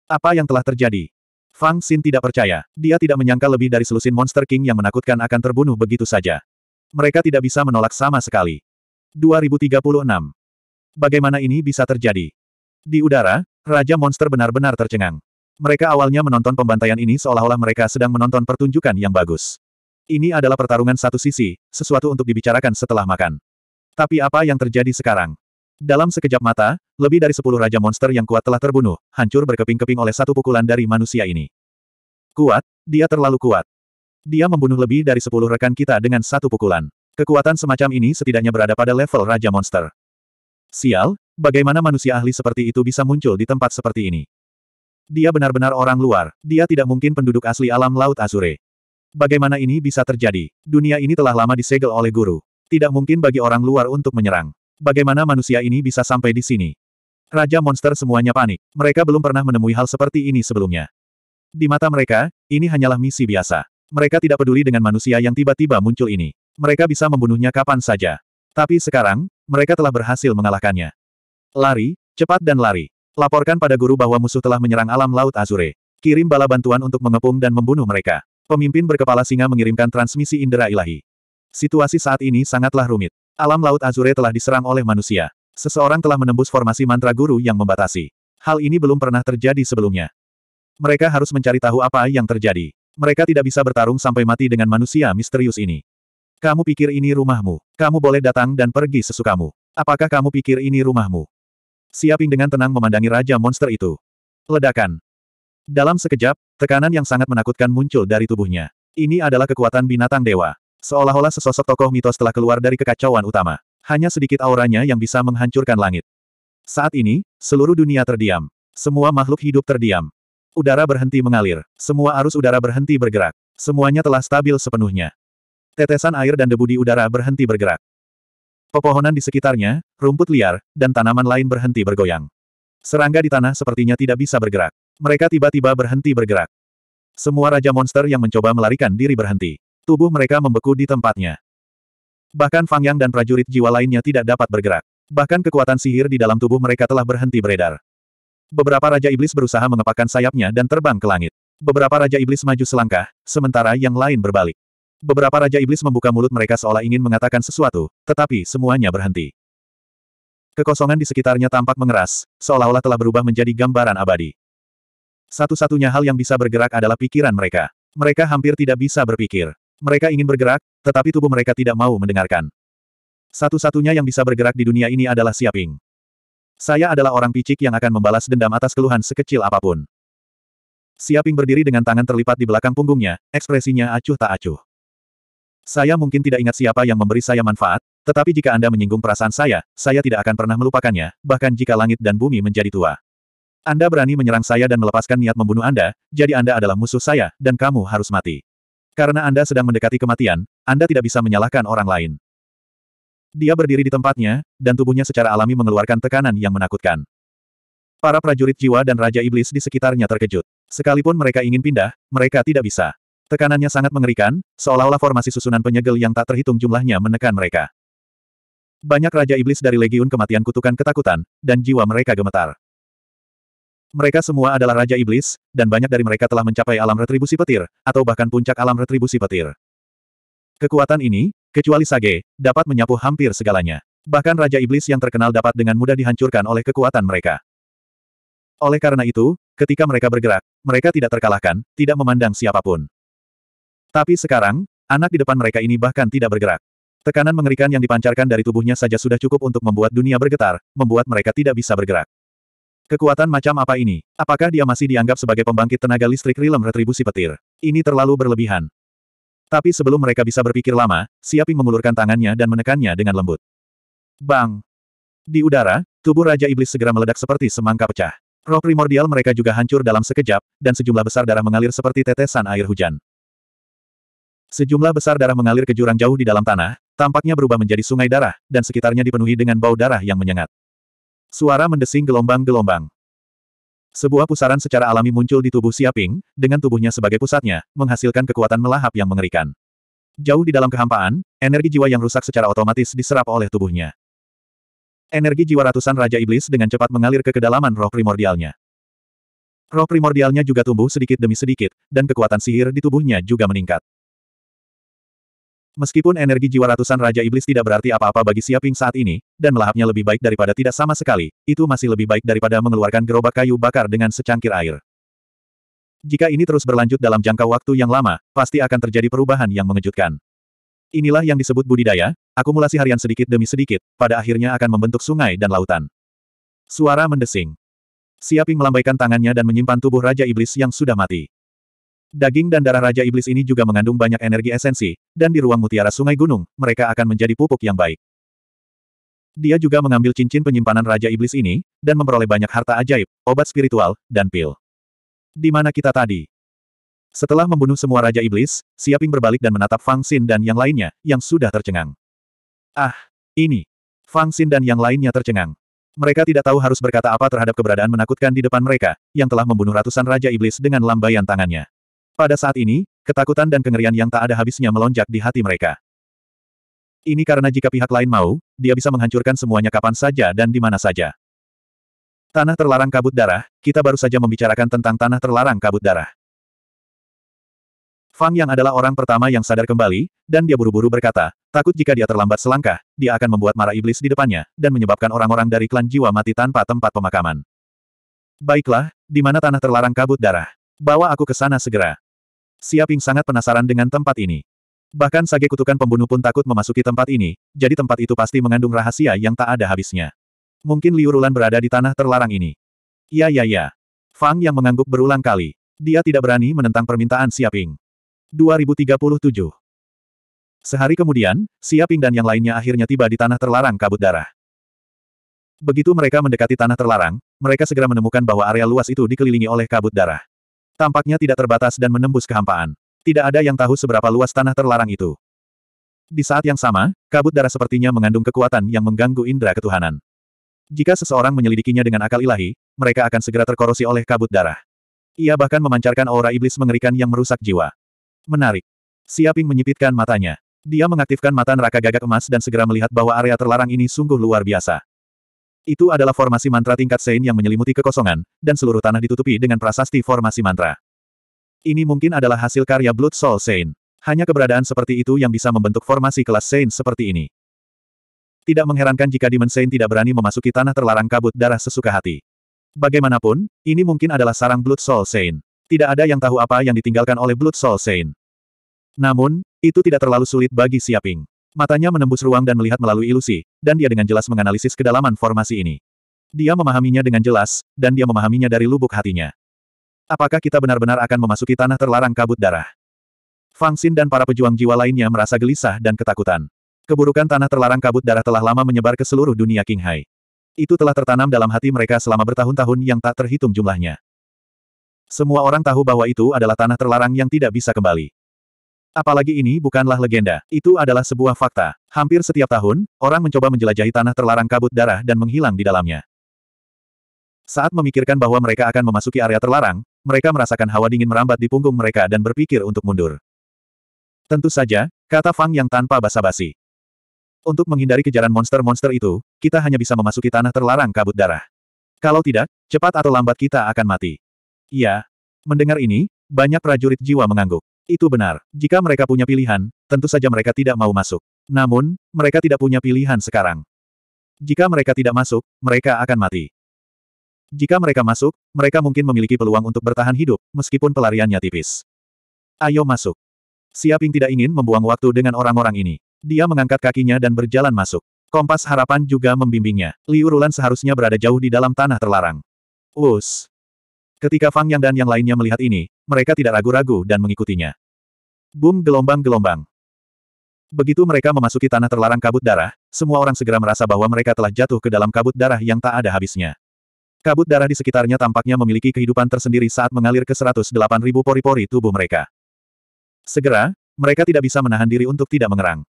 Apa yang telah terjadi? Fang Xin tidak percaya. Dia tidak menyangka lebih dari selusin Monster King yang menakutkan akan terbunuh begitu saja. Mereka tidak bisa menolak sama sekali. 2036. Bagaimana ini bisa terjadi? Di udara, Raja Monster benar-benar tercengang. Mereka awalnya menonton pembantaian ini seolah-olah mereka sedang menonton pertunjukan yang bagus. Ini adalah pertarungan satu sisi, sesuatu untuk dibicarakan setelah makan. Tapi apa yang terjadi sekarang? Dalam sekejap mata, lebih dari sepuluh raja monster yang kuat telah terbunuh, hancur berkeping-keping oleh satu pukulan dari manusia ini. Kuat, dia terlalu kuat. Dia membunuh lebih dari sepuluh rekan kita dengan satu pukulan. Kekuatan semacam ini setidaknya berada pada level Raja Monster. Sial, bagaimana manusia ahli seperti itu bisa muncul di tempat seperti ini? Dia benar-benar orang luar, dia tidak mungkin penduduk asli alam Laut Azure. Bagaimana ini bisa terjadi? Dunia ini telah lama disegel oleh guru. Tidak mungkin bagi orang luar untuk menyerang. Bagaimana manusia ini bisa sampai di sini? Raja monster semuanya panik. Mereka belum pernah menemui hal seperti ini sebelumnya. Di mata mereka, ini hanyalah misi biasa. Mereka tidak peduli dengan manusia yang tiba-tiba muncul ini. Mereka bisa membunuhnya kapan saja. Tapi sekarang, mereka telah berhasil mengalahkannya. Lari, cepat dan lari. Laporkan pada guru bahwa musuh telah menyerang alam laut Azure. Kirim bala bantuan untuk mengepung dan membunuh mereka. Pemimpin berkepala singa mengirimkan transmisi indera ilahi. Situasi saat ini sangatlah rumit. Alam laut Azure telah diserang oleh manusia. Seseorang telah menembus formasi mantra guru yang membatasi. Hal ini belum pernah terjadi sebelumnya. Mereka harus mencari tahu apa yang terjadi. Mereka tidak bisa bertarung sampai mati dengan manusia misterius ini. Kamu pikir ini rumahmu. Kamu boleh datang dan pergi sesukamu. Apakah kamu pikir ini rumahmu? Siaping dengan tenang memandangi raja monster itu. Ledakan. Dalam sekejap, tekanan yang sangat menakutkan muncul dari tubuhnya. Ini adalah kekuatan binatang dewa. Seolah-olah sesosok tokoh mitos telah keluar dari kekacauan utama. Hanya sedikit auranya yang bisa menghancurkan langit. Saat ini, seluruh dunia terdiam. Semua makhluk hidup terdiam. Udara berhenti mengalir. Semua arus udara berhenti bergerak. Semuanya telah stabil sepenuhnya. Tetesan air dan debu di udara berhenti bergerak. Pepohonan di sekitarnya, rumput liar, dan tanaman lain berhenti bergoyang. Serangga di tanah sepertinya tidak bisa bergerak. Mereka tiba-tiba berhenti bergerak. Semua raja monster yang mencoba melarikan diri berhenti. Tubuh mereka membeku di tempatnya. Bahkan Fang Yang dan prajurit jiwa lainnya tidak dapat bergerak. Bahkan kekuatan sihir di dalam tubuh mereka telah berhenti beredar. Beberapa raja iblis berusaha mengepakkan sayapnya dan terbang ke langit. Beberapa raja iblis maju selangkah, sementara yang lain berbalik. Beberapa Raja Iblis membuka mulut mereka seolah ingin mengatakan sesuatu, tetapi semuanya berhenti. Kekosongan di sekitarnya tampak mengeras, seolah-olah telah berubah menjadi gambaran abadi. Satu-satunya hal yang bisa bergerak adalah pikiran mereka. Mereka hampir tidak bisa berpikir. Mereka ingin bergerak, tetapi tubuh mereka tidak mau mendengarkan. Satu-satunya yang bisa bergerak di dunia ini adalah Siaping. Saya adalah orang picik yang akan membalas dendam atas keluhan sekecil apapun. Siaping berdiri dengan tangan terlipat di belakang punggungnya, ekspresinya acuh tak acuh. Saya mungkin tidak ingat siapa yang memberi saya manfaat, tetapi jika Anda menyinggung perasaan saya, saya tidak akan pernah melupakannya, bahkan jika langit dan bumi menjadi tua. Anda berani menyerang saya dan melepaskan niat membunuh Anda, jadi Anda adalah musuh saya, dan kamu harus mati. Karena Anda sedang mendekati kematian, Anda tidak bisa menyalahkan orang lain. Dia berdiri di tempatnya, dan tubuhnya secara alami mengeluarkan tekanan yang menakutkan. Para prajurit jiwa dan Raja Iblis di sekitarnya terkejut. Sekalipun mereka ingin pindah, mereka tidak bisa. Tekanannya sangat mengerikan, seolah-olah formasi susunan penyegel yang tak terhitung jumlahnya menekan mereka. Banyak Raja Iblis dari Legiun Kematian kutukan ketakutan, dan jiwa mereka gemetar. Mereka semua adalah Raja Iblis, dan banyak dari mereka telah mencapai alam retribusi petir, atau bahkan puncak alam retribusi petir. Kekuatan ini, kecuali Sage, dapat menyapu hampir segalanya. Bahkan Raja Iblis yang terkenal dapat dengan mudah dihancurkan oleh kekuatan mereka. Oleh karena itu, ketika mereka bergerak, mereka tidak terkalahkan, tidak memandang siapapun. Tapi sekarang, anak di depan mereka ini bahkan tidak bergerak. Tekanan mengerikan yang dipancarkan dari tubuhnya saja sudah cukup untuk membuat dunia bergetar, membuat mereka tidak bisa bergerak. Kekuatan macam apa ini? Apakah dia masih dianggap sebagai pembangkit tenaga listrik rilem retribusi petir? Ini terlalu berlebihan. Tapi sebelum mereka bisa berpikir lama, Siaping mengulurkan tangannya dan menekannya dengan lembut. Bang! Di udara, tubuh Raja Iblis segera meledak seperti semangka pecah. Roh primordial mereka juga hancur dalam sekejap, dan sejumlah besar darah mengalir seperti tetesan air hujan. Sejumlah besar darah mengalir ke jurang jauh di dalam tanah, tampaknya berubah menjadi sungai darah, dan sekitarnya dipenuhi dengan bau darah yang menyengat. Suara mendesing gelombang-gelombang. Sebuah pusaran secara alami muncul di tubuh Siaping, dengan tubuhnya sebagai pusatnya, menghasilkan kekuatan melahap yang mengerikan. Jauh di dalam kehampaan, energi jiwa yang rusak secara otomatis diserap oleh tubuhnya. Energi jiwa ratusan Raja Iblis dengan cepat mengalir ke kedalaman roh primordialnya. Roh primordialnya juga tumbuh sedikit demi sedikit, dan kekuatan sihir di tubuhnya juga meningkat. Meskipun energi jiwa ratusan Raja Iblis tidak berarti apa-apa bagi Siaping saat ini, dan melahapnya lebih baik daripada tidak sama sekali, itu masih lebih baik daripada mengeluarkan gerobak kayu bakar dengan secangkir air. Jika ini terus berlanjut dalam jangka waktu yang lama, pasti akan terjadi perubahan yang mengejutkan. Inilah yang disebut budidaya, akumulasi harian sedikit demi sedikit, pada akhirnya akan membentuk sungai dan lautan. Suara mendesing. Siaping melambaikan tangannya dan menyimpan tubuh Raja Iblis yang sudah mati. Daging dan darah Raja Iblis ini juga mengandung banyak energi esensi, dan di ruang mutiara sungai gunung, mereka akan menjadi pupuk yang baik. Dia juga mengambil cincin penyimpanan Raja Iblis ini, dan memperoleh banyak harta ajaib, obat spiritual, dan pil. Di mana kita tadi? Setelah membunuh semua Raja Iblis, Siaping berbalik dan menatap Fang Xin dan yang lainnya, yang sudah tercengang. Ah, ini. Fang Xin dan yang lainnya tercengang. Mereka tidak tahu harus berkata apa terhadap keberadaan menakutkan di depan mereka, yang telah membunuh ratusan Raja Iblis dengan lambaian tangannya. Pada saat ini, ketakutan dan kengerian yang tak ada habisnya melonjak di hati mereka. Ini karena jika pihak lain mau, dia bisa menghancurkan semuanya kapan saja dan di mana saja. Tanah terlarang kabut darah, kita baru saja membicarakan tentang tanah terlarang kabut darah. Fang yang adalah orang pertama yang sadar kembali, dan dia buru-buru berkata, takut jika dia terlambat selangkah, dia akan membuat marah iblis di depannya, dan menyebabkan orang-orang dari klan jiwa mati tanpa tempat pemakaman. Baiklah, di mana tanah terlarang kabut darah? Bawa aku ke sana segera. Siaping sangat penasaran dengan tempat ini. Bahkan sage kutukan pembunuh pun takut memasuki tempat ini, jadi tempat itu pasti mengandung rahasia yang tak ada habisnya. Mungkin Liu Rulan berada di tanah terlarang ini. Ya ya ya. Fang yang mengangguk berulang kali. Dia tidak berani menentang permintaan Siaping. 2037 Sehari kemudian, Siaping dan yang lainnya akhirnya tiba di tanah terlarang kabut darah. Begitu mereka mendekati tanah terlarang, mereka segera menemukan bahwa area luas itu dikelilingi oleh kabut darah. Tampaknya tidak terbatas dan menembus kehampaan. Tidak ada yang tahu seberapa luas tanah terlarang itu. Di saat yang sama, kabut darah sepertinya mengandung kekuatan yang mengganggu indera ketuhanan. Jika seseorang menyelidikinya dengan akal ilahi, mereka akan segera terkorosi oleh kabut darah. Ia bahkan memancarkan aura iblis mengerikan yang merusak jiwa. Menarik. Siaping menyipitkan matanya. Dia mengaktifkan mata neraka gagak emas dan segera melihat bahwa area terlarang ini sungguh luar biasa. Itu adalah formasi mantra tingkat Sein yang menyelimuti kekosongan, dan seluruh tanah ditutupi dengan prasasti formasi mantra. Ini mungkin adalah hasil karya Blood Soul Sein. Hanya keberadaan seperti itu yang bisa membentuk formasi kelas Sein seperti ini. Tidak mengherankan jika Demon Sein tidak berani memasuki tanah terlarang kabut darah sesuka hati. Bagaimanapun, ini mungkin adalah sarang Blood Soul Sein. Tidak ada yang tahu apa yang ditinggalkan oleh Blood Soul Sein. Namun, itu tidak terlalu sulit bagi Siaping. Matanya menembus ruang dan melihat melalui ilusi, dan dia dengan jelas menganalisis kedalaman formasi ini. Dia memahaminya dengan jelas, dan dia memahaminya dari lubuk hatinya. Apakah kita benar-benar akan memasuki tanah terlarang kabut darah? Fang Xin dan para pejuang jiwa lainnya merasa gelisah dan ketakutan. Keburukan tanah terlarang kabut darah telah lama menyebar ke seluruh dunia Qinghai. Itu telah tertanam dalam hati mereka selama bertahun-tahun yang tak terhitung jumlahnya. Semua orang tahu bahwa itu adalah tanah terlarang yang tidak bisa kembali. Apalagi ini bukanlah legenda, itu adalah sebuah fakta. Hampir setiap tahun, orang mencoba menjelajahi tanah terlarang kabut darah dan menghilang di dalamnya. Saat memikirkan bahwa mereka akan memasuki area terlarang, mereka merasakan hawa dingin merambat di punggung mereka dan berpikir untuk mundur. Tentu saja, kata Fang yang tanpa basa-basi. Untuk menghindari kejaran monster-monster itu, kita hanya bisa memasuki tanah terlarang kabut darah. Kalau tidak, cepat atau lambat kita akan mati. Iya. Mendengar ini, banyak prajurit jiwa mengangguk. Itu benar. Jika mereka punya pilihan, tentu saja mereka tidak mau masuk. Namun, mereka tidak punya pilihan sekarang. Jika mereka tidak masuk, mereka akan mati. Jika mereka masuk, mereka mungkin memiliki peluang untuk bertahan hidup, meskipun pelariannya tipis. Ayo masuk. Siaping tidak ingin membuang waktu dengan orang-orang ini. Dia mengangkat kakinya dan berjalan masuk. Kompas harapan juga membimbingnya. Liu Rulan seharusnya berada jauh di dalam tanah terlarang. Us. Ketika Fang Yang dan yang lainnya melihat ini, mereka tidak ragu-ragu dan mengikutinya. Boom gelombang-gelombang. Begitu mereka memasuki tanah terlarang kabut darah, semua orang segera merasa bahwa mereka telah jatuh ke dalam kabut darah yang tak ada habisnya. Kabut darah di sekitarnya tampaknya memiliki kehidupan tersendiri saat mengalir ke 108.000 pori-pori tubuh mereka. Segera, mereka tidak bisa menahan diri untuk tidak mengerang.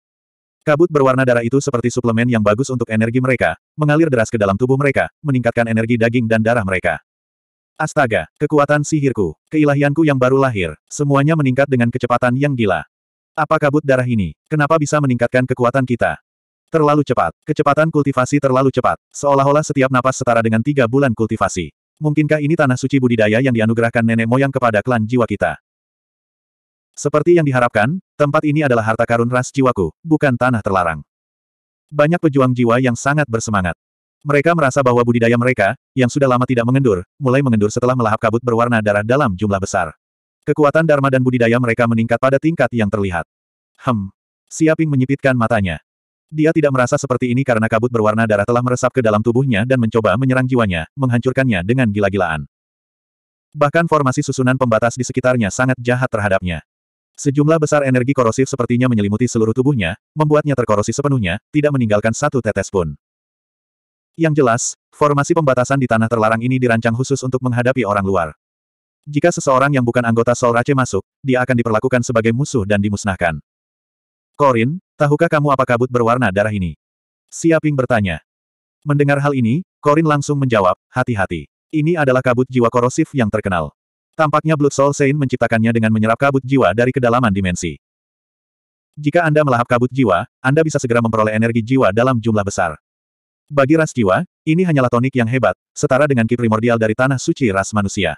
Kabut berwarna darah itu seperti suplemen yang bagus untuk energi mereka, mengalir deras ke dalam tubuh mereka, meningkatkan energi daging dan darah mereka. Astaga, kekuatan sihirku, keilahianku yang baru lahir, semuanya meningkat dengan kecepatan yang gila. Apa kabut darah ini? Kenapa bisa meningkatkan kekuatan kita? Terlalu cepat, kecepatan kultivasi terlalu cepat, seolah-olah setiap napas setara dengan tiga bulan kultivasi. Mungkinkah ini tanah suci budidaya yang dianugerahkan nenek moyang kepada klan jiwa kita? Seperti yang diharapkan, tempat ini adalah harta karun ras jiwaku, bukan tanah terlarang. Banyak pejuang jiwa yang sangat bersemangat. Mereka merasa bahwa budidaya mereka, yang sudah lama tidak mengendur, mulai mengendur setelah melahap kabut berwarna darah dalam jumlah besar. Kekuatan Dharma dan budidaya mereka meningkat pada tingkat yang terlihat. Hem. Siaping menyipitkan matanya. Dia tidak merasa seperti ini karena kabut berwarna darah telah meresap ke dalam tubuhnya dan mencoba menyerang jiwanya, menghancurkannya dengan gila-gilaan. Bahkan formasi susunan pembatas di sekitarnya sangat jahat terhadapnya. Sejumlah besar energi korosif sepertinya menyelimuti seluruh tubuhnya, membuatnya terkorosi sepenuhnya, tidak meninggalkan satu tetes pun. Yang jelas, formasi pembatasan di tanah terlarang ini dirancang khusus untuk menghadapi orang luar. Jika seseorang yang bukan anggota Sol Rache masuk, dia akan diperlakukan sebagai musuh dan dimusnahkan. Korin, tahukah kamu apa kabut berwarna darah ini? Siaping bertanya. Mendengar hal ini, Korin langsung menjawab, hati-hati. Ini adalah kabut jiwa korosif yang terkenal. Tampaknya Blood Soul Sein menciptakannya dengan menyerap kabut jiwa dari kedalaman dimensi. Jika Anda melahap kabut jiwa, Anda bisa segera memperoleh energi jiwa dalam jumlah besar. Bagi ras jiwa, ini hanyalah tonik yang hebat, setara dengan ki primordial dari tanah suci ras manusia.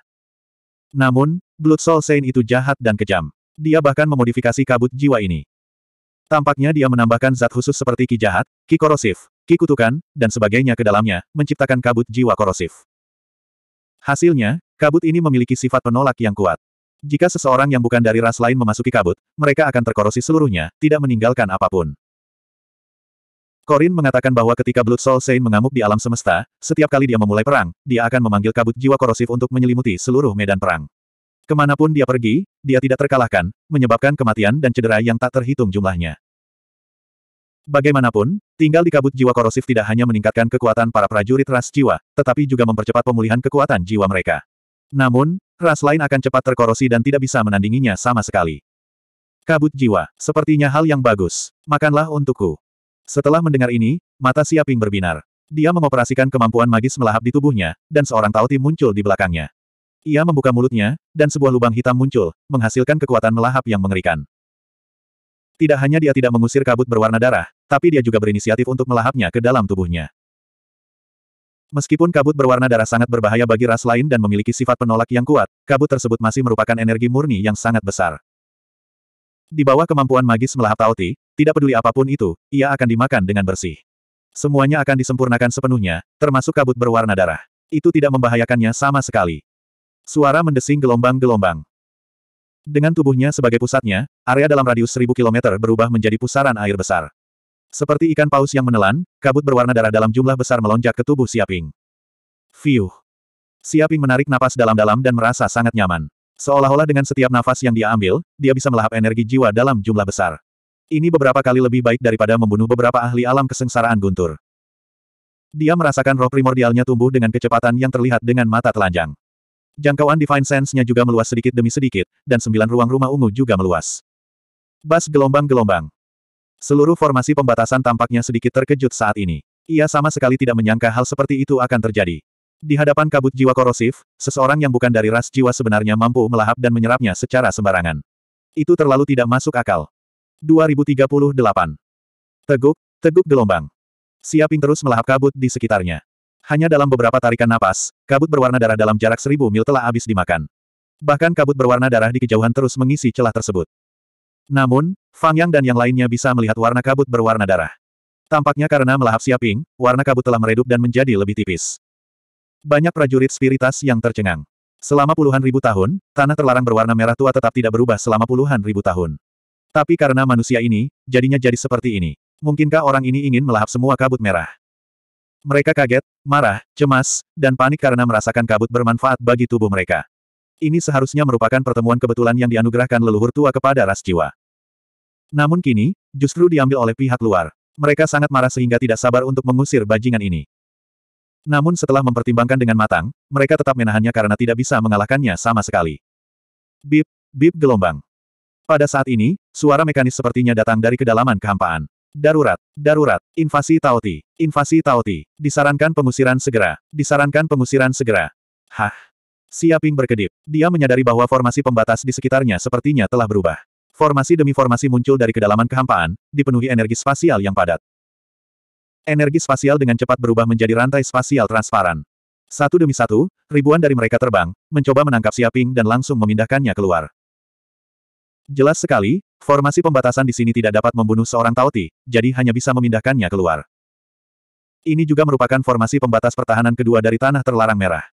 Namun, Blood Soul Saint itu jahat dan kejam. Dia bahkan memodifikasi kabut jiwa ini. Tampaknya dia menambahkan zat khusus seperti ki jahat, ki korosif, ki kutukan, dan sebagainya ke dalamnya, menciptakan kabut jiwa korosif. Hasilnya, kabut ini memiliki sifat penolak yang kuat. Jika seseorang yang bukan dari ras lain memasuki kabut, mereka akan terkorosi seluruhnya, tidak meninggalkan apapun. Korin mengatakan bahwa ketika Blood Soul Saint mengamuk di alam semesta, setiap kali dia memulai perang, dia akan memanggil kabut jiwa korosif untuk menyelimuti seluruh medan perang. Kemanapun dia pergi, dia tidak terkalahkan, menyebabkan kematian dan cedera yang tak terhitung jumlahnya. Bagaimanapun, tinggal di kabut jiwa korosif tidak hanya meningkatkan kekuatan para prajurit ras jiwa, tetapi juga mempercepat pemulihan kekuatan jiwa mereka. Namun, ras lain akan cepat terkorosi dan tidak bisa menandinginya sama sekali. Kabut jiwa, sepertinya hal yang bagus. Makanlah untukku. Setelah mendengar ini, mata Siaping berbinar. Dia mengoperasikan kemampuan magis melahap di tubuhnya, dan seorang Tauti muncul di belakangnya. Ia membuka mulutnya, dan sebuah lubang hitam muncul, menghasilkan kekuatan melahap yang mengerikan. Tidak hanya dia tidak mengusir kabut berwarna darah, tapi dia juga berinisiatif untuk melahapnya ke dalam tubuhnya. Meskipun kabut berwarna darah sangat berbahaya bagi ras lain dan memiliki sifat penolak yang kuat, kabut tersebut masih merupakan energi murni yang sangat besar. Di bawah kemampuan magis melahap Taoti, tidak peduli apapun itu, ia akan dimakan dengan bersih. Semuanya akan disempurnakan sepenuhnya, termasuk kabut berwarna darah. Itu tidak membahayakannya sama sekali. Suara mendesing gelombang-gelombang. Dengan tubuhnya sebagai pusatnya, area dalam radius seribu kilometer berubah menjadi pusaran air besar. Seperti ikan paus yang menelan, kabut berwarna darah dalam jumlah besar melonjak ke tubuh Siaping. Fiuh. Siaping menarik napas dalam-dalam dan merasa sangat nyaman. Seolah-olah dengan setiap nafas yang dia ambil, dia bisa melahap energi jiwa dalam jumlah besar. Ini beberapa kali lebih baik daripada membunuh beberapa ahli alam kesengsaraan guntur. Dia merasakan roh primordialnya tumbuh dengan kecepatan yang terlihat dengan mata telanjang. Jangkauan Divine Sense-nya juga meluas sedikit demi sedikit, dan sembilan ruang rumah ungu juga meluas. Bas gelombang-gelombang. Seluruh formasi pembatasan tampaknya sedikit terkejut saat ini. Ia sama sekali tidak menyangka hal seperti itu akan terjadi. Di hadapan kabut jiwa korosif, seseorang yang bukan dari ras jiwa sebenarnya mampu melahap dan menyerapnya secara sembarangan. Itu terlalu tidak masuk akal. 2038. Teguk, teguk gelombang. Siaping terus melahap kabut di sekitarnya. Hanya dalam beberapa tarikan napas, kabut berwarna darah dalam jarak seribu mil telah habis dimakan. Bahkan kabut berwarna darah di kejauhan terus mengisi celah tersebut. Namun, Fang Yang dan yang lainnya bisa melihat warna kabut berwarna darah. Tampaknya karena melahap Siaping, warna kabut telah meredup dan menjadi lebih tipis. Banyak prajurit spiritas yang tercengang. Selama puluhan ribu tahun, tanah terlarang berwarna merah tua tetap tidak berubah selama puluhan ribu tahun. Tapi karena manusia ini, jadinya jadi seperti ini. Mungkinkah orang ini ingin melahap semua kabut merah? Mereka kaget, marah, cemas, dan panik karena merasakan kabut bermanfaat bagi tubuh mereka. Ini seharusnya merupakan pertemuan kebetulan yang dianugerahkan leluhur tua kepada ras jiwa. Namun kini, justru diambil oleh pihak luar. Mereka sangat marah sehingga tidak sabar untuk mengusir bajingan ini. Namun setelah mempertimbangkan dengan matang, mereka tetap menahannya karena tidak bisa mengalahkannya sama sekali. Bip, bip gelombang. Pada saat ini, suara mekanis sepertinya datang dari kedalaman kehampaan. Darurat, darurat, invasi Taoti, invasi Taoti. disarankan pengusiran segera, disarankan pengusiran segera. Hah. Siaping berkedip. Dia menyadari bahwa formasi pembatas di sekitarnya sepertinya telah berubah. Formasi demi formasi muncul dari kedalaman kehampaan, dipenuhi energi spasial yang padat. Energi spasial dengan cepat berubah menjadi rantai spasial transparan. Satu demi satu, ribuan dari mereka terbang, mencoba menangkap Siaping dan langsung memindahkannya keluar. Jelas sekali, formasi pembatasan di sini tidak dapat membunuh seorang Tauti, jadi hanya bisa memindahkannya keluar. Ini juga merupakan formasi pembatas pertahanan kedua dari Tanah Terlarang Merah.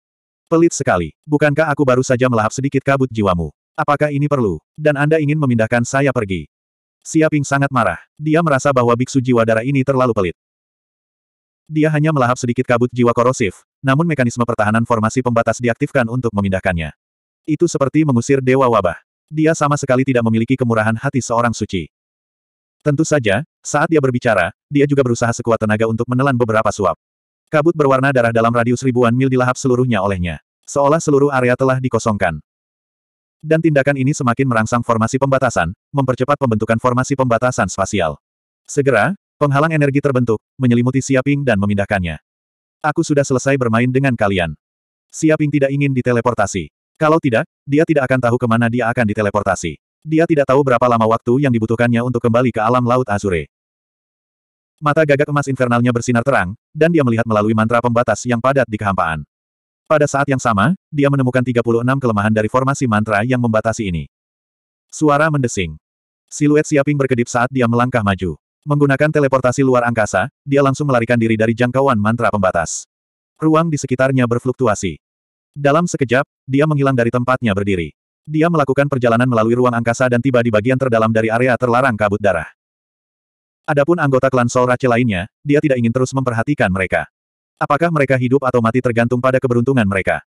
Pelit sekali, bukankah aku baru saja melahap sedikit kabut jiwamu? Apakah ini perlu? Dan Anda ingin memindahkan saya pergi? Siaping sangat marah. Dia merasa bahwa biksu jiwa darah ini terlalu pelit. Dia hanya melahap sedikit kabut jiwa korosif, namun mekanisme pertahanan formasi pembatas diaktifkan untuk memindahkannya. Itu seperti mengusir dewa wabah. Dia sama sekali tidak memiliki kemurahan hati seorang suci. Tentu saja, saat dia berbicara, dia juga berusaha sekuat tenaga untuk menelan beberapa suap. Kabut berwarna darah dalam radius ribuan mil dilahap seluruhnya olehnya. Seolah seluruh area telah dikosongkan. Dan tindakan ini semakin merangsang formasi pembatasan, mempercepat pembentukan formasi pembatasan spasial. Segera, Penghalang energi terbentuk, menyelimuti Siaping dan memindahkannya. Aku sudah selesai bermain dengan kalian. Siaping tidak ingin diteleportasi. Kalau tidak, dia tidak akan tahu kemana dia akan diteleportasi. Dia tidak tahu berapa lama waktu yang dibutuhkannya untuk kembali ke alam laut Azure. Mata gagak emas infernalnya bersinar terang, dan dia melihat melalui mantra pembatas yang padat di kehampaan. Pada saat yang sama, dia menemukan 36 kelemahan dari formasi mantra yang membatasi ini. Suara mendesing. Siluet Siaping berkedip saat dia melangkah maju. Menggunakan teleportasi luar angkasa, dia langsung melarikan diri dari jangkauan mantra pembatas. Ruang di sekitarnya berfluktuasi. Dalam sekejap, dia menghilang dari tempatnya berdiri. Dia melakukan perjalanan melalui ruang angkasa dan tiba di bagian terdalam dari area terlarang kabut darah. Adapun anggota klan Sol Rache lainnya, dia tidak ingin terus memperhatikan mereka. Apakah mereka hidup atau mati tergantung pada keberuntungan mereka.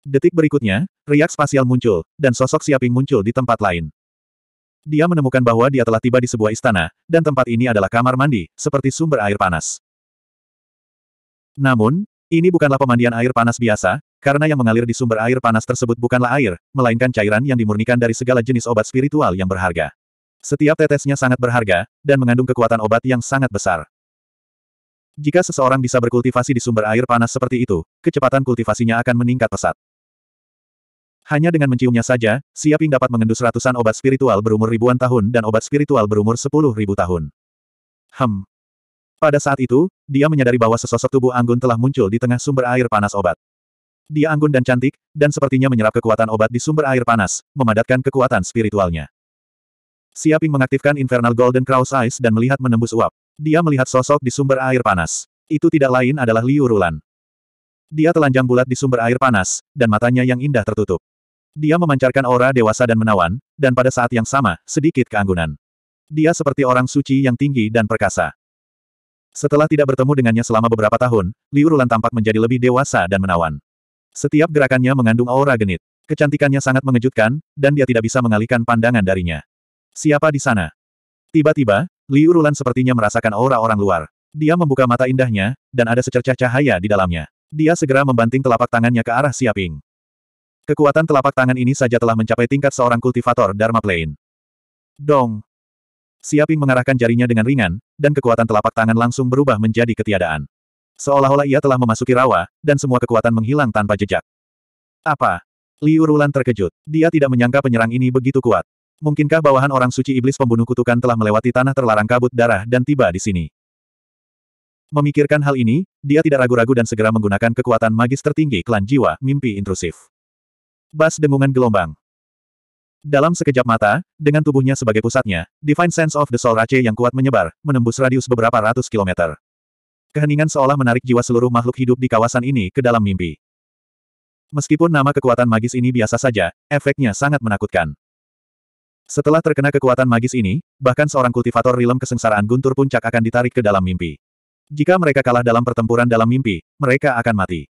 Detik berikutnya, riak spasial muncul, dan sosok Siaping muncul di tempat lain. Dia menemukan bahwa dia telah tiba di sebuah istana, dan tempat ini adalah kamar mandi, seperti sumber air panas. Namun, ini bukanlah pemandian air panas biasa, karena yang mengalir di sumber air panas tersebut bukanlah air, melainkan cairan yang dimurnikan dari segala jenis obat spiritual yang berharga. Setiap tetesnya sangat berharga, dan mengandung kekuatan obat yang sangat besar. Jika seseorang bisa berkultivasi di sumber air panas seperti itu, kecepatan kultivasinya akan meningkat pesat. Hanya dengan menciumnya saja, Siaping dapat mengendus ratusan obat spiritual berumur ribuan tahun dan obat spiritual berumur sepuluh ribu tahun. Hem. Pada saat itu, dia menyadari bahwa sesosok tubuh Anggun telah muncul di tengah sumber air panas obat. Dia anggun dan cantik, dan sepertinya menyerap kekuatan obat di sumber air panas, memadatkan kekuatan spiritualnya. Siaping mengaktifkan Infernal Golden Cross Eyes dan melihat menembus uap. Dia melihat sosok di sumber air panas. Itu tidak lain adalah Liu Rulan. Dia telanjang bulat di sumber air panas, dan matanya yang indah tertutup. Dia memancarkan aura dewasa dan menawan, dan pada saat yang sama, sedikit keanggunan. Dia seperti orang suci yang tinggi dan perkasa. Setelah tidak bertemu dengannya selama beberapa tahun, Liu Rulan tampak menjadi lebih dewasa dan menawan. Setiap gerakannya mengandung aura genit. Kecantikannya sangat mengejutkan, dan dia tidak bisa mengalihkan pandangan darinya. Siapa di sana? Tiba-tiba, Liu Rulan sepertinya merasakan aura orang luar. Dia membuka mata indahnya, dan ada secercah cahaya di dalamnya. Dia segera membanting telapak tangannya ke arah Siaping. Kekuatan telapak tangan ini saja telah mencapai tingkat seorang kultivator Dharma Plane. Dong! Siaping mengarahkan jarinya dengan ringan, dan kekuatan telapak tangan langsung berubah menjadi ketiadaan. Seolah-olah ia telah memasuki rawa, dan semua kekuatan menghilang tanpa jejak. Apa? Liu Rulan terkejut. Dia tidak menyangka penyerang ini begitu kuat. Mungkinkah bawahan orang suci iblis pembunuh kutukan telah melewati tanah terlarang kabut darah dan tiba di sini? Memikirkan hal ini, dia tidak ragu-ragu dan segera menggunakan kekuatan magis tertinggi klan jiwa, mimpi intrusif. Bas dengungan gelombang. Dalam sekejap mata, dengan tubuhnya sebagai pusatnya, Divine Sense of the Soul Rache yang kuat menyebar, menembus radius beberapa ratus kilometer. Keheningan seolah menarik jiwa seluruh makhluk hidup di kawasan ini ke dalam mimpi. Meskipun nama kekuatan magis ini biasa saja, efeknya sangat menakutkan. Setelah terkena kekuatan magis ini, bahkan seorang kultivator rilem kesengsaraan guntur puncak akan ditarik ke dalam mimpi. Jika mereka kalah dalam pertempuran dalam mimpi, mereka akan mati.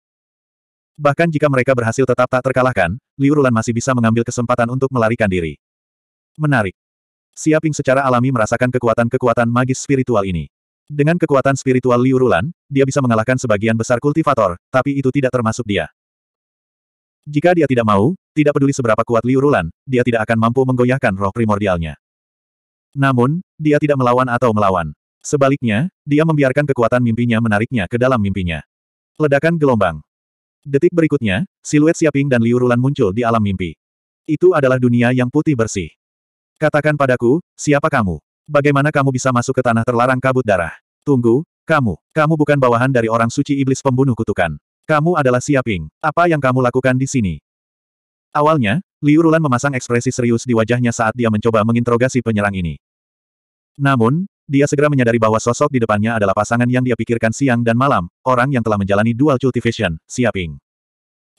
Bahkan jika mereka berhasil tetap tak terkalahkan, Liu Rulan masih bisa mengambil kesempatan untuk melarikan diri. Menarik. Siaping secara alami merasakan kekuatan-kekuatan magis spiritual ini. Dengan kekuatan spiritual Liu Rulan, dia bisa mengalahkan sebagian besar kultivator, tapi itu tidak termasuk dia. Jika dia tidak mau, tidak peduli seberapa kuat Liu Rulan, dia tidak akan mampu menggoyahkan roh primordialnya. Namun, dia tidak melawan atau melawan. Sebaliknya, dia membiarkan kekuatan mimpinya menariknya ke dalam mimpinya. Ledakan gelombang. Detik berikutnya, siluet Siaping dan Liu Rulan muncul di alam mimpi. Itu adalah dunia yang putih bersih. Katakan padaku, siapa kamu? Bagaimana kamu bisa masuk ke tanah terlarang kabut darah? Tunggu, kamu, kamu bukan bawahan dari orang suci iblis pembunuh kutukan. Kamu adalah Siaping. Apa yang kamu lakukan di sini? Awalnya, Liu Rulan memasang ekspresi serius di wajahnya saat dia mencoba menginterogasi penyerang ini. Namun, dia segera menyadari bahwa sosok di depannya adalah pasangan yang dia pikirkan siang dan malam, orang yang telah menjalani dual cultivation, Siaping.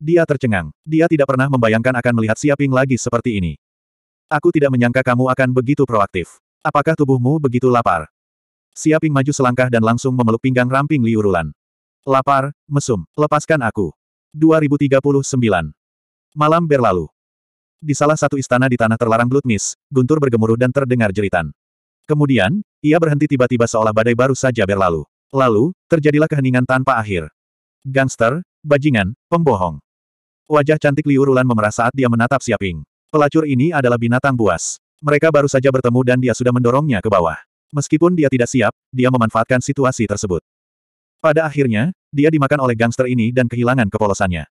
Dia tercengang. Dia tidak pernah membayangkan akan melihat Siaping lagi seperti ini. Aku tidak menyangka kamu akan begitu proaktif. Apakah tubuhmu begitu lapar? Siaping maju selangkah dan langsung memeluk pinggang ramping liurulan. Lapar, mesum, lepaskan aku. 2039. Malam berlalu. Di salah satu istana di tanah terlarang Blutmis, guntur bergemuruh dan terdengar jeritan. Kemudian, ia berhenti tiba-tiba seolah badai baru saja berlalu. Lalu, terjadilah keheningan tanpa akhir. Gangster, bajingan, pembohong. Wajah cantik Liu Rulan memerah saat dia menatap Siaping. Pelacur ini adalah binatang buas. Mereka baru saja bertemu dan dia sudah mendorongnya ke bawah. Meskipun dia tidak siap, dia memanfaatkan situasi tersebut. Pada akhirnya, dia dimakan oleh gangster ini dan kehilangan kepolosannya.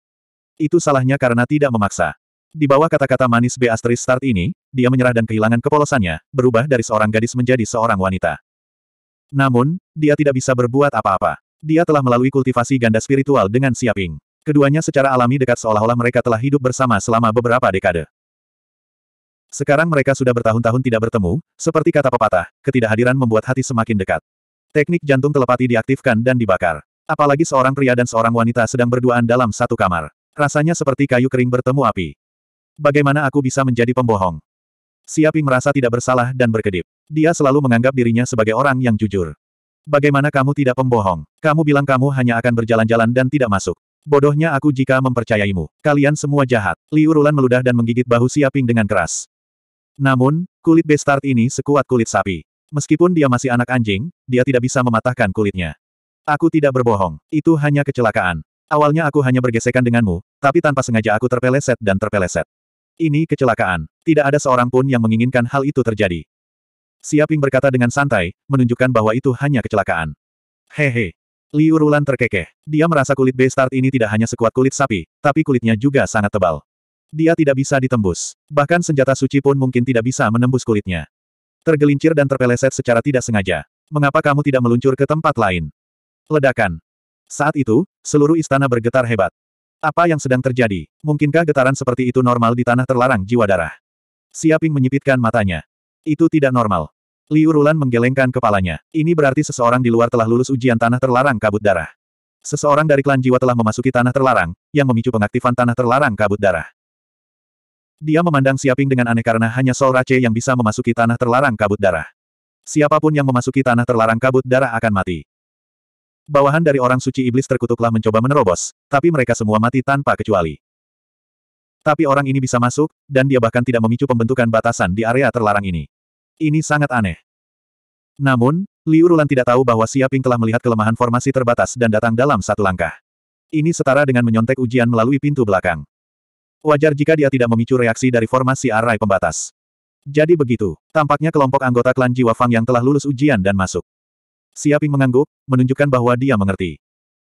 Itu salahnya karena tidak memaksa. Di bawah kata-kata manis B start ini, dia menyerah dan kehilangan kepolosannya, berubah dari seorang gadis menjadi seorang wanita. Namun, dia tidak bisa berbuat apa-apa. Dia telah melalui kultivasi ganda spiritual dengan Siaping. Keduanya secara alami dekat seolah-olah mereka telah hidup bersama selama beberapa dekade. Sekarang mereka sudah bertahun-tahun tidak bertemu, seperti kata pepatah, ketidakhadiran membuat hati semakin dekat. Teknik jantung telepati diaktifkan dan dibakar. Apalagi seorang pria dan seorang wanita sedang berduaan dalam satu kamar. Rasanya seperti kayu kering bertemu api. Bagaimana aku bisa menjadi pembohong? Siaping merasa tidak bersalah dan berkedip. Dia selalu menganggap dirinya sebagai orang yang jujur. Bagaimana kamu tidak pembohong? Kamu bilang kamu hanya akan berjalan-jalan dan tidak masuk. Bodohnya aku jika mempercayaimu. Kalian semua jahat. Liu Rulan meludah dan menggigit bahu Siaping dengan keras. Namun, kulit bestart ini sekuat kulit sapi. Meskipun dia masih anak anjing, dia tidak bisa mematahkan kulitnya. Aku tidak berbohong. Itu hanya kecelakaan. Awalnya aku hanya bergesekan denganmu, tapi tanpa sengaja aku terpeleset dan terpeleset. Ini kecelakaan. Tidak ada seorang pun yang menginginkan hal itu terjadi. Siaping berkata dengan santai, menunjukkan bahwa itu hanya kecelakaan. Hehe. Liu Rulan terkekeh. Dia merasa kulit Beastart ini tidak hanya sekuat kulit sapi, tapi kulitnya juga sangat tebal. Dia tidak bisa ditembus. Bahkan senjata suci pun mungkin tidak bisa menembus kulitnya. Tergelincir dan terpeleset secara tidak sengaja. Mengapa kamu tidak meluncur ke tempat lain? Ledakan. Saat itu, seluruh istana bergetar hebat. Apa yang sedang terjadi? Mungkinkah getaran seperti itu normal di tanah terlarang jiwa darah? Siaping menyipitkan matanya. Itu tidak normal. Liu Rulan menggelengkan kepalanya. Ini berarti seseorang di luar telah lulus ujian tanah terlarang kabut darah. Seseorang dari klan jiwa telah memasuki tanah terlarang, yang memicu pengaktifan tanah terlarang kabut darah. Dia memandang Siaping dengan aneh karena hanya Sol Rache yang bisa memasuki tanah terlarang kabut darah. Siapapun yang memasuki tanah terlarang kabut darah akan mati bawahan dari orang suci iblis terkutuklah mencoba menerobos, tapi mereka semua mati tanpa kecuali. Tapi orang ini bisa masuk, dan dia bahkan tidak memicu pembentukan batasan di area terlarang ini. Ini sangat aneh. Namun, Liu Rulan tidak tahu bahwa Siaping telah melihat kelemahan formasi terbatas dan datang dalam satu langkah. Ini setara dengan menyontek ujian melalui pintu belakang. Wajar jika dia tidak memicu reaksi dari formasi arai pembatas. Jadi begitu, tampaknya kelompok anggota klan Jiwa Fang yang telah lulus ujian dan masuk. Siaping mengangguk, menunjukkan bahwa dia mengerti.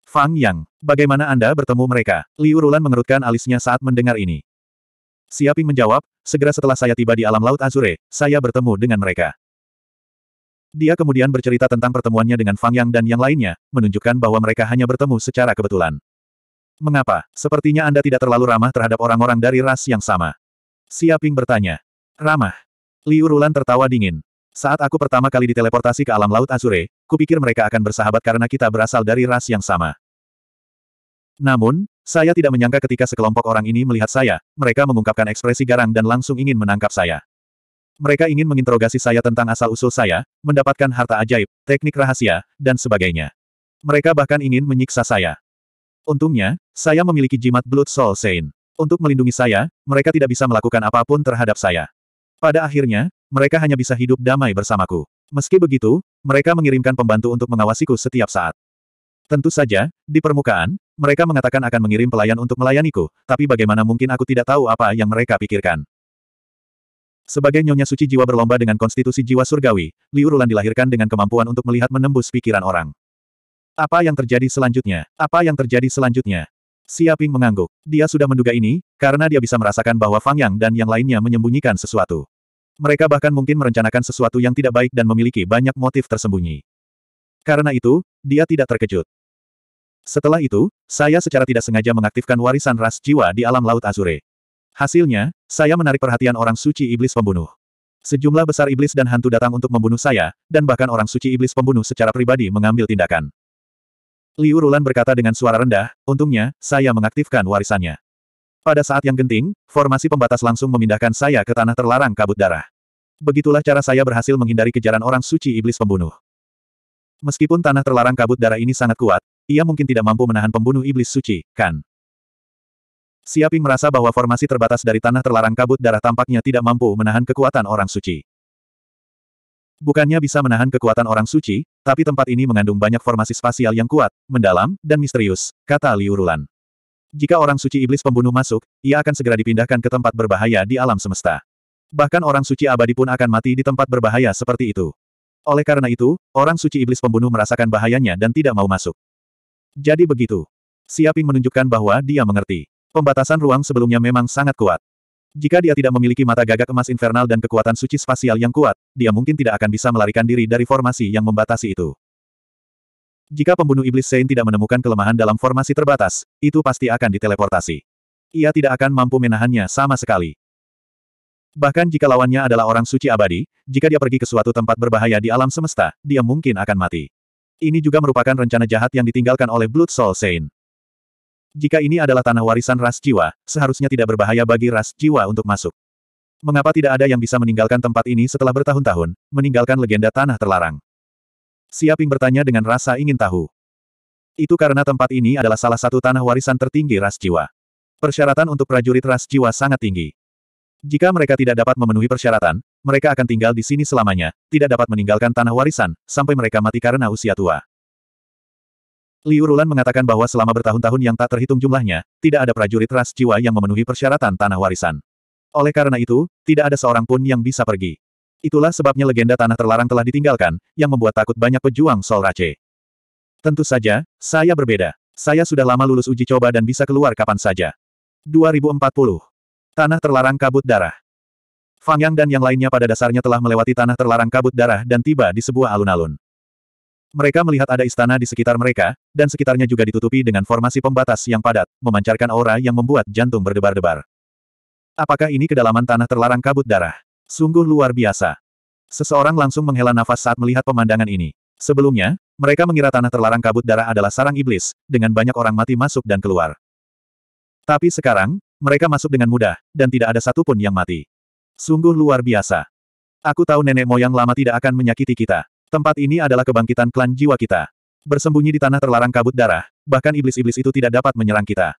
Fang Yang, bagaimana Anda bertemu mereka? Liu Rulan mengerutkan alisnya saat mendengar ini. Siaping menjawab, segera setelah saya tiba di alam laut Azure, saya bertemu dengan mereka. Dia kemudian bercerita tentang pertemuannya dengan Fang Yang dan yang lainnya, menunjukkan bahwa mereka hanya bertemu secara kebetulan. Mengapa? Sepertinya Anda tidak terlalu ramah terhadap orang-orang dari ras yang sama. Siaping bertanya. Ramah. Liu Rulan tertawa dingin. Saat aku pertama kali diteleportasi ke alam laut Azure, kupikir mereka akan bersahabat karena kita berasal dari ras yang sama. Namun, saya tidak menyangka ketika sekelompok orang ini melihat saya, mereka mengungkapkan ekspresi garang dan langsung ingin menangkap saya. Mereka ingin menginterogasi saya tentang asal-usul saya, mendapatkan harta ajaib, teknik rahasia, dan sebagainya. Mereka bahkan ingin menyiksa saya. Untungnya, saya memiliki jimat Blood Soul Saint. Untuk melindungi saya, mereka tidak bisa melakukan apapun terhadap saya. Pada akhirnya, mereka hanya bisa hidup damai bersamaku. Meski begitu, mereka mengirimkan pembantu untuk mengawasiku setiap saat. Tentu saja, di permukaan, mereka mengatakan akan mengirim pelayan untuk melayaniku, tapi bagaimana mungkin aku tidak tahu apa yang mereka pikirkan. Sebagai nyonya suci jiwa berlomba dengan konstitusi jiwa surgawi, Liu Rulan dilahirkan dengan kemampuan untuk melihat menembus pikiran orang. Apa yang terjadi selanjutnya? Apa yang terjadi selanjutnya? Siaping mengangguk. Dia sudah menduga ini, karena dia bisa merasakan bahwa Fang Yang dan yang lainnya menyembunyikan sesuatu. Mereka bahkan mungkin merencanakan sesuatu yang tidak baik dan memiliki banyak motif tersembunyi. Karena itu, dia tidak terkejut. Setelah itu, saya secara tidak sengaja mengaktifkan warisan ras jiwa di alam laut Azure. Hasilnya, saya menarik perhatian orang suci iblis pembunuh. Sejumlah besar iblis dan hantu datang untuk membunuh saya, dan bahkan orang suci iblis pembunuh secara pribadi mengambil tindakan. Liu Rulan berkata dengan suara rendah, untungnya, saya mengaktifkan warisannya. Pada saat yang genting, formasi pembatas langsung memindahkan saya ke tanah terlarang kabut darah. Begitulah cara saya berhasil menghindari kejaran orang suci iblis pembunuh. Meskipun tanah terlarang kabut darah ini sangat kuat, ia mungkin tidak mampu menahan pembunuh iblis suci, kan? Siaping merasa bahwa formasi terbatas dari tanah terlarang kabut darah tampaknya tidak mampu menahan kekuatan orang suci. Bukannya bisa menahan kekuatan orang suci, tapi tempat ini mengandung banyak formasi spasial yang kuat, mendalam, dan misterius, kata Liu Rulan. Jika orang suci iblis pembunuh masuk, ia akan segera dipindahkan ke tempat berbahaya di alam semesta. Bahkan orang suci abadi pun akan mati di tempat berbahaya seperti itu. Oleh karena itu, orang suci iblis pembunuh merasakan bahayanya dan tidak mau masuk. Jadi begitu. Siaping menunjukkan bahwa dia mengerti. Pembatasan ruang sebelumnya memang sangat kuat. Jika dia tidak memiliki mata gagak emas infernal dan kekuatan suci spasial yang kuat, dia mungkin tidak akan bisa melarikan diri dari formasi yang membatasi itu. Jika pembunuh iblis Sein tidak menemukan kelemahan dalam formasi terbatas, itu pasti akan diteleportasi. Ia tidak akan mampu menahannya sama sekali. Bahkan jika lawannya adalah orang suci abadi, jika dia pergi ke suatu tempat berbahaya di alam semesta, dia mungkin akan mati. Ini juga merupakan rencana jahat yang ditinggalkan oleh Blood Soul Sein. Jika ini adalah tanah warisan ras jiwa, seharusnya tidak berbahaya bagi ras jiwa untuk masuk. Mengapa tidak ada yang bisa meninggalkan tempat ini setelah bertahun-tahun, meninggalkan legenda tanah terlarang? Siaping bertanya dengan rasa ingin tahu. Itu karena tempat ini adalah salah satu tanah warisan tertinggi ras jiwa. Persyaratan untuk prajurit ras jiwa sangat tinggi. Jika mereka tidak dapat memenuhi persyaratan, mereka akan tinggal di sini selamanya, tidak dapat meninggalkan tanah warisan, sampai mereka mati karena usia tua. Liu Rulan mengatakan bahwa selama bertahun-tahun yang tak terhitung jumlahnya, tidak ada prajurit ras jiwa yang memenuhi persyaratan tanah warisan. Oleh karena itu, tidak ada seorang pun yang bisa pergi. Itulah sebabnya legenda tanah terlarang telah ditinggalkan, yang membuat takut banyak pejuang Sol Rache. Tentu saja, saya berbeda. Saya sudah lama lulus uji coba dan bisa keluar kapan saja. 2040. Tanah terlarang kabut darah. Fang Yang dan yang lainnya pada dasarnya telah melewati tanah terlarang kabut darah dan tiba di sebuah alun-alun. Mereka melihat ada istana di sekitar mereka, dan sekitarnya juga ditutupi dengan formasi pembatas yang padat, memancarkan aura yang membuat jantung berdebar-debar. Apakah ini kedalaman tanah terlarang kabut darah? Sungguh luar biasa. Seseorang langsung menghela nafas saat melihat pemandangan ini. Sebelumnya, mereka mengira tanah terlarang kabut darah adalah sarang iblis, dengan banyak orang mati masuk dan keluar. Tapi sekarang, mereka masuk dengan mudah, dan tidak ada satupun yang mati. Sungguh luar biasa. Aku tahu nenek moyang lama tidak akan menyakiti kita. Tempat ini adalah kebangkitan klan jiwa kita. Bersembunyi di tanah terlarang kabut darah, bahkan iblis-iblis itu tidak dapat menyerang kita.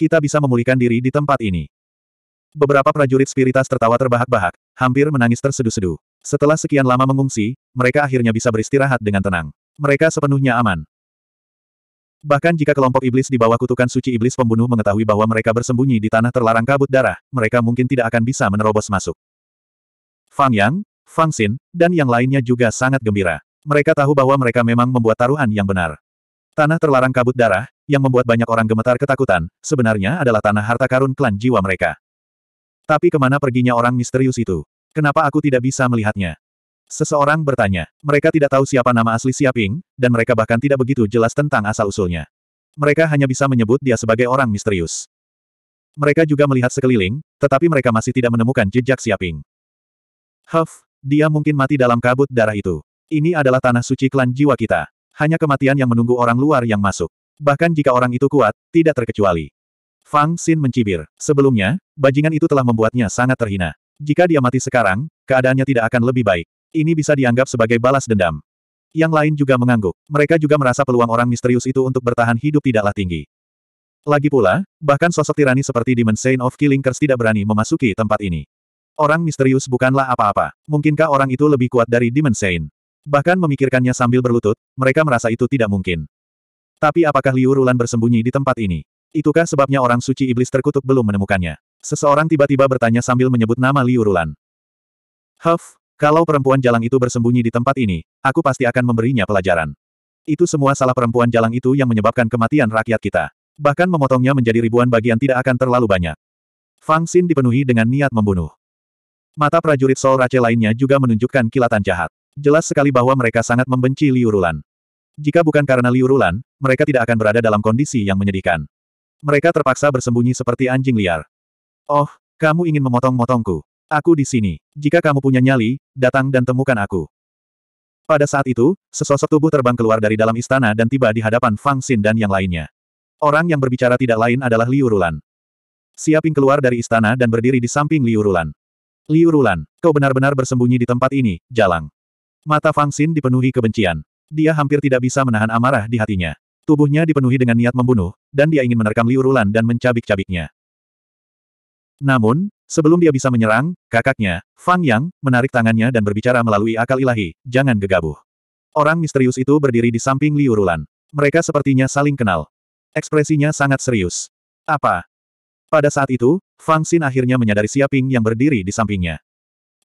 Kita bisa memulihkan diri di tempat ini. Beberapa prajurit spiritas tertawa terbahak-bahak, hampir menangis terseduh-seduh. Setelah sekian lama mengungsi, mereka akhirnya bisa beristirahat dengan tenang. Mereka sepenuhnya aman. Bahkan jika kelompok iblis di bawah kutukan suci iblis pembunuh mengetahui bahwa mereka bersembunyi di tanah terlarang kabut darah, mereka mungkin tidak akan bisa menerobos masuk. Fang Yang, Fang Xin, dan yang lainnya juga sangat gembira. Mereka tahu bahwa mereka memang membuat taruhan yang benar. Tanah terlarang kabut darah, yang membuat banyak orang gemetar ketakutan, sebenarnya adalah tanah harta karun klan jiwa mereka. Tapi kemana perginya orang misterius itu? Kenapa aku tidak bisa melihatnya? Seseorang bertanya. Mereka tidak tahu siapa nama asli Siaping, dan mereka bahkan tidak begitu jelas tentang asal-usulnya. Mereka hanya bisa menyebut dia sebagai orang misterius. Mereka juga melihat sekeliling, tetapi mereka masih tidak menemukan jejak Siaping. Huff, dia mungkin mati dalam kabut darah itu. Ini adalah tanah suci klan jiwa kita. Hanya kematian yang menunggu orang luar yang masuk. Bahkan jika orang itu kuat, tidak terkecuali. Fang Xin mencibir. Sebelumnya, bajingan itu telah membuatnya sangat terhina. Jika dia mati sekarang, keadaannya tidak akan lebih baik. Ini bisa dianggap sebagai balas dendam. Yang lain juga mengangguk. Mereka juga merasa peluang orang misterius itu untuk bertahan hidup tidaklah tinggi. Lagi pula, bahkan sosok tirani seperti Demon Saint of Killing Curse tidak berani memasuki tempat ini. Orang misterius bukanlah apa-apa. Mungkinkah orang itu lebih kuat dari Demon Saint? Bahkan memikirkannya sambil berlutut, mereka merasa itu tidak mungkin. Tapi apakah Liu Rulan bersembunyi di tempat ini? Itukah sebabnya orang suci iblis terkutuk belum menemukannya? Seseorang tiba-tiba bertanya sambil menyebut nama Liu Rulan. Huff, kalau perempuan jalang itu bersembunyi di tempat ini, aku pasti akan memberinya pelajaran. Itu semua salah perempuan jalang itu yang menyebabkan kematian rakyat kita. Bahkan memotongnya menjadi ribuan bagian tidak akan terlalu banyak. Fang Xin dipenuhi dengan niat membunuh. Mata prajurit Sol Rache lainnya juga menunjukkan kilatan jahat. Jelas sekali bahwa mereka sangat membenci Liu Rulan. Jika bukan karena Liu Rulan, mereka tidak akan berada dalam kondisi yang menyedihkan. Mereka terpaksa bersembunyi seperti anjing liar. Oh, kamu ingin memotong-motongku. Aku di sini. Jika kamu punya nyali, datang dan temukan aku. Pada saat itu, sesosok tubuh terbang keluar dari dalam istana dan tiba di hadapan Fang Xin dan yang lainnya. Orang yang berbicara tidak lain adalah Liu Rulan. Siaping keluar dari istana dan berdiri di samping Liu Rulan. Liu Rulan, kau benar-benar bersembunyi di tempat ini, Jalang. Mata Fang Xin dipenuhi kebencian. Dia hampir tidak bisa menahan amarah di hatinya. Tubuhnya dipenuhi dengan niat membunuh, dan dia ingin menerkam Liu Rulan dan mencabik-cabiknya. Namun, sebelum dia bisa menyerang, kakaknya, Fang Yang, menarik tangannya dan berbicara melalui akal ilahi, jangan gegabah. Orang misterius itu berdiri di samping Liu Rulan. Mereka sepertinya saling kenal. Ekspresinya sangat serius. Apa? Pada saat itu, Fang Xin akhirnya menyadari Siaping yang berdiri di sampingnya.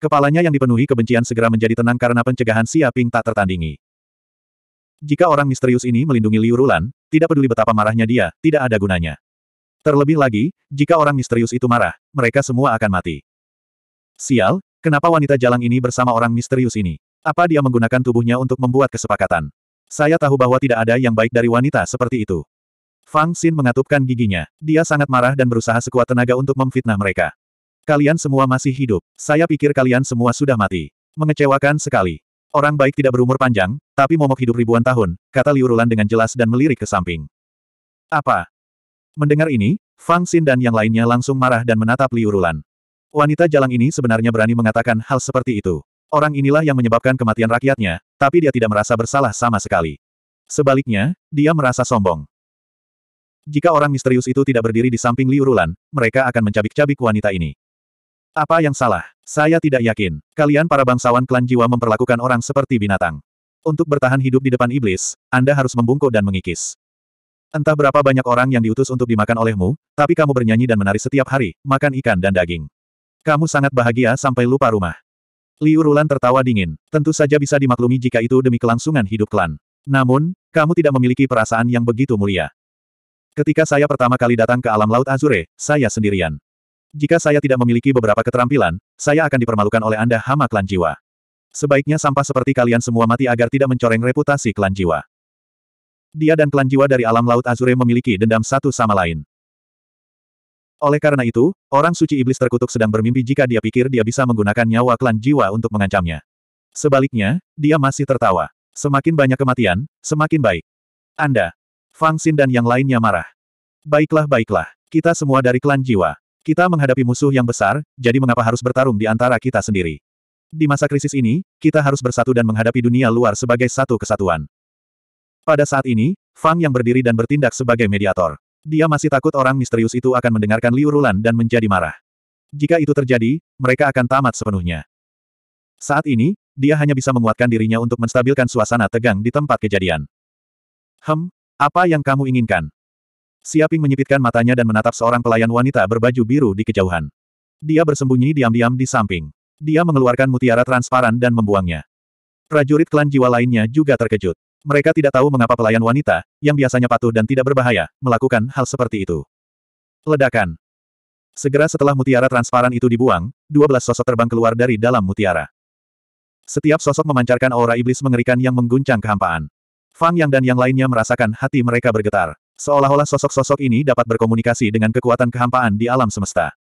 Kepalanya yang dipenuhi kebencian segera menjadi tenang karena pencegahan Siaping tak tertandingi. Jika orang misterius ini melindungi Liu Rulan, tidak peduli betapa marahnya dia, tidak ada gunanya. Terlebih lagi, jika orang misterius itu marah, mereka semua akan mati. Sial, kenapa wanita jalang ini bersama orang misterius ini? Apa dia menggunakan tubuhnya untuk membuat kesepakatan? Saya tahu bahwa tidak ada yang baik dari wanita seperti itu. Fang Xin mengatupkan giginya. Dia sangat marah dan berusaha sekuat tenaga untuk memfitnah mereka. Kalian semua masih hidup. Saya pikir kalian semua sudah mati. Mengecewakan sekali. Orang baik tidak berumur panjang, tapi momok hidup ribuan tahun, kata Liu Rulan dengan jelas dan melirik ke samping. Apa? Mendengar ini, Fang Xin dan yang lainnya langsung marah dan menatap Liu Rulan. Wanita jalang ini sebenarnya berani mengatakan hal seperti itu. Orang inilah yang menyebabkan kematian rakyatnya, tapi dia tidak merasa bersalah sama sekali. Sebaliknya, dia merasa sombong. Jika orang misterius itu tidak berdiri di samping Liu Rulan, mereka akan mencabik-cabik wanita ini. Apa yang salah? Saya tidak yakin. Kalian para bangsawan klan jiwa memperlakukan orang seperti binatang. Untuk bertahan hidup di depan iblis, Anda harus membungkuk dan mengikis. Entah berapa banyak orang yang diutus untuk dimakan olehmu, tapi kamu bernyanyi dan menari setiap hari, makan ikan dan daging. Kamu sangat bahagia sampai lupa rumah. Liu Rulan tertawa dingin. Tentu saja bisa dimaklumi jika itu demi kelangsungan hidup klan. Namun, kamu tidak memiliki perasaan yang begitu mulia. Ketika saya pertama kali datang ke alam laut Azure, saya sendirian. Jika saya tidak memiliki beberapa keterampilan, saya akan dipermalukan oleh Anda hama klan jiwa. Sebaiknya sampah seperti kalian semua mati agar tidak mencoreng reputasi klan jiwa. Dia dan klan jiwa dari alam laut Azure memiliki dendam satu sama lain. Oleh karena itu, orang suci iblis terkutuk sedang bermimpi jika dia pikir dia bisa menggunakan nyawa klan jiwa untuk mengancamnya. Sebaliknya, dia masih tertawa. Semakin banyak kematian, semakin baik. Anda, Fang Xin dan yang lainnya marah. Baiklah baiklah, kita semua dari klan jiwa. Kita menghadapi musuh yang besar, jadi mengapa harus bertarung di antara kita sendiri? Di masa krisis ini, kita harus bersatu dan menghadapi dunia luar sebagai satu kesatuan. Pada saat ini, Fang yang berdiri dan bertindak sebagai mediator. Dia masih takut orang misterius itu akan mendengarkan Liu Rulan dan menjadi marah. Jika itu terjadi, mereka akan tamat sepenuhnya. Saat ini, dia hanya bisa menguatkan dirinya untuk menstabilkan suasana tegang di tempat kejadian. Hem, apa yang kamu inginkan? Siaping menyipitkan matanya dan menatap seorang pelayan wanita berbaju biru di kejauhan. Dia bersembunyi diam-diam di samping. Dia mengeluarkan mutiara transparan dan membuangnya. Prajurit klan jiwa lainnya juga terkejut. Mereka tidak tahu mengapa pelayan wanita, yang biasanya patuh dan tidak berbahaya, melakukan hal seperti itu. Ledakan. Segera setelah mutiara transparan itu dibuang, 12 sosok terbang keluar dari dalam mutiara. Setiap sosok memancarkan aura iblis mengerikan yang mengguncang kehampaan. Fang Yang dan yang lainnya merasakan hati mereka bergetar. Seolah-olah sosok-sosok ini dapat berkomunikasi dengan kekuatan kehampaan di alam semesta.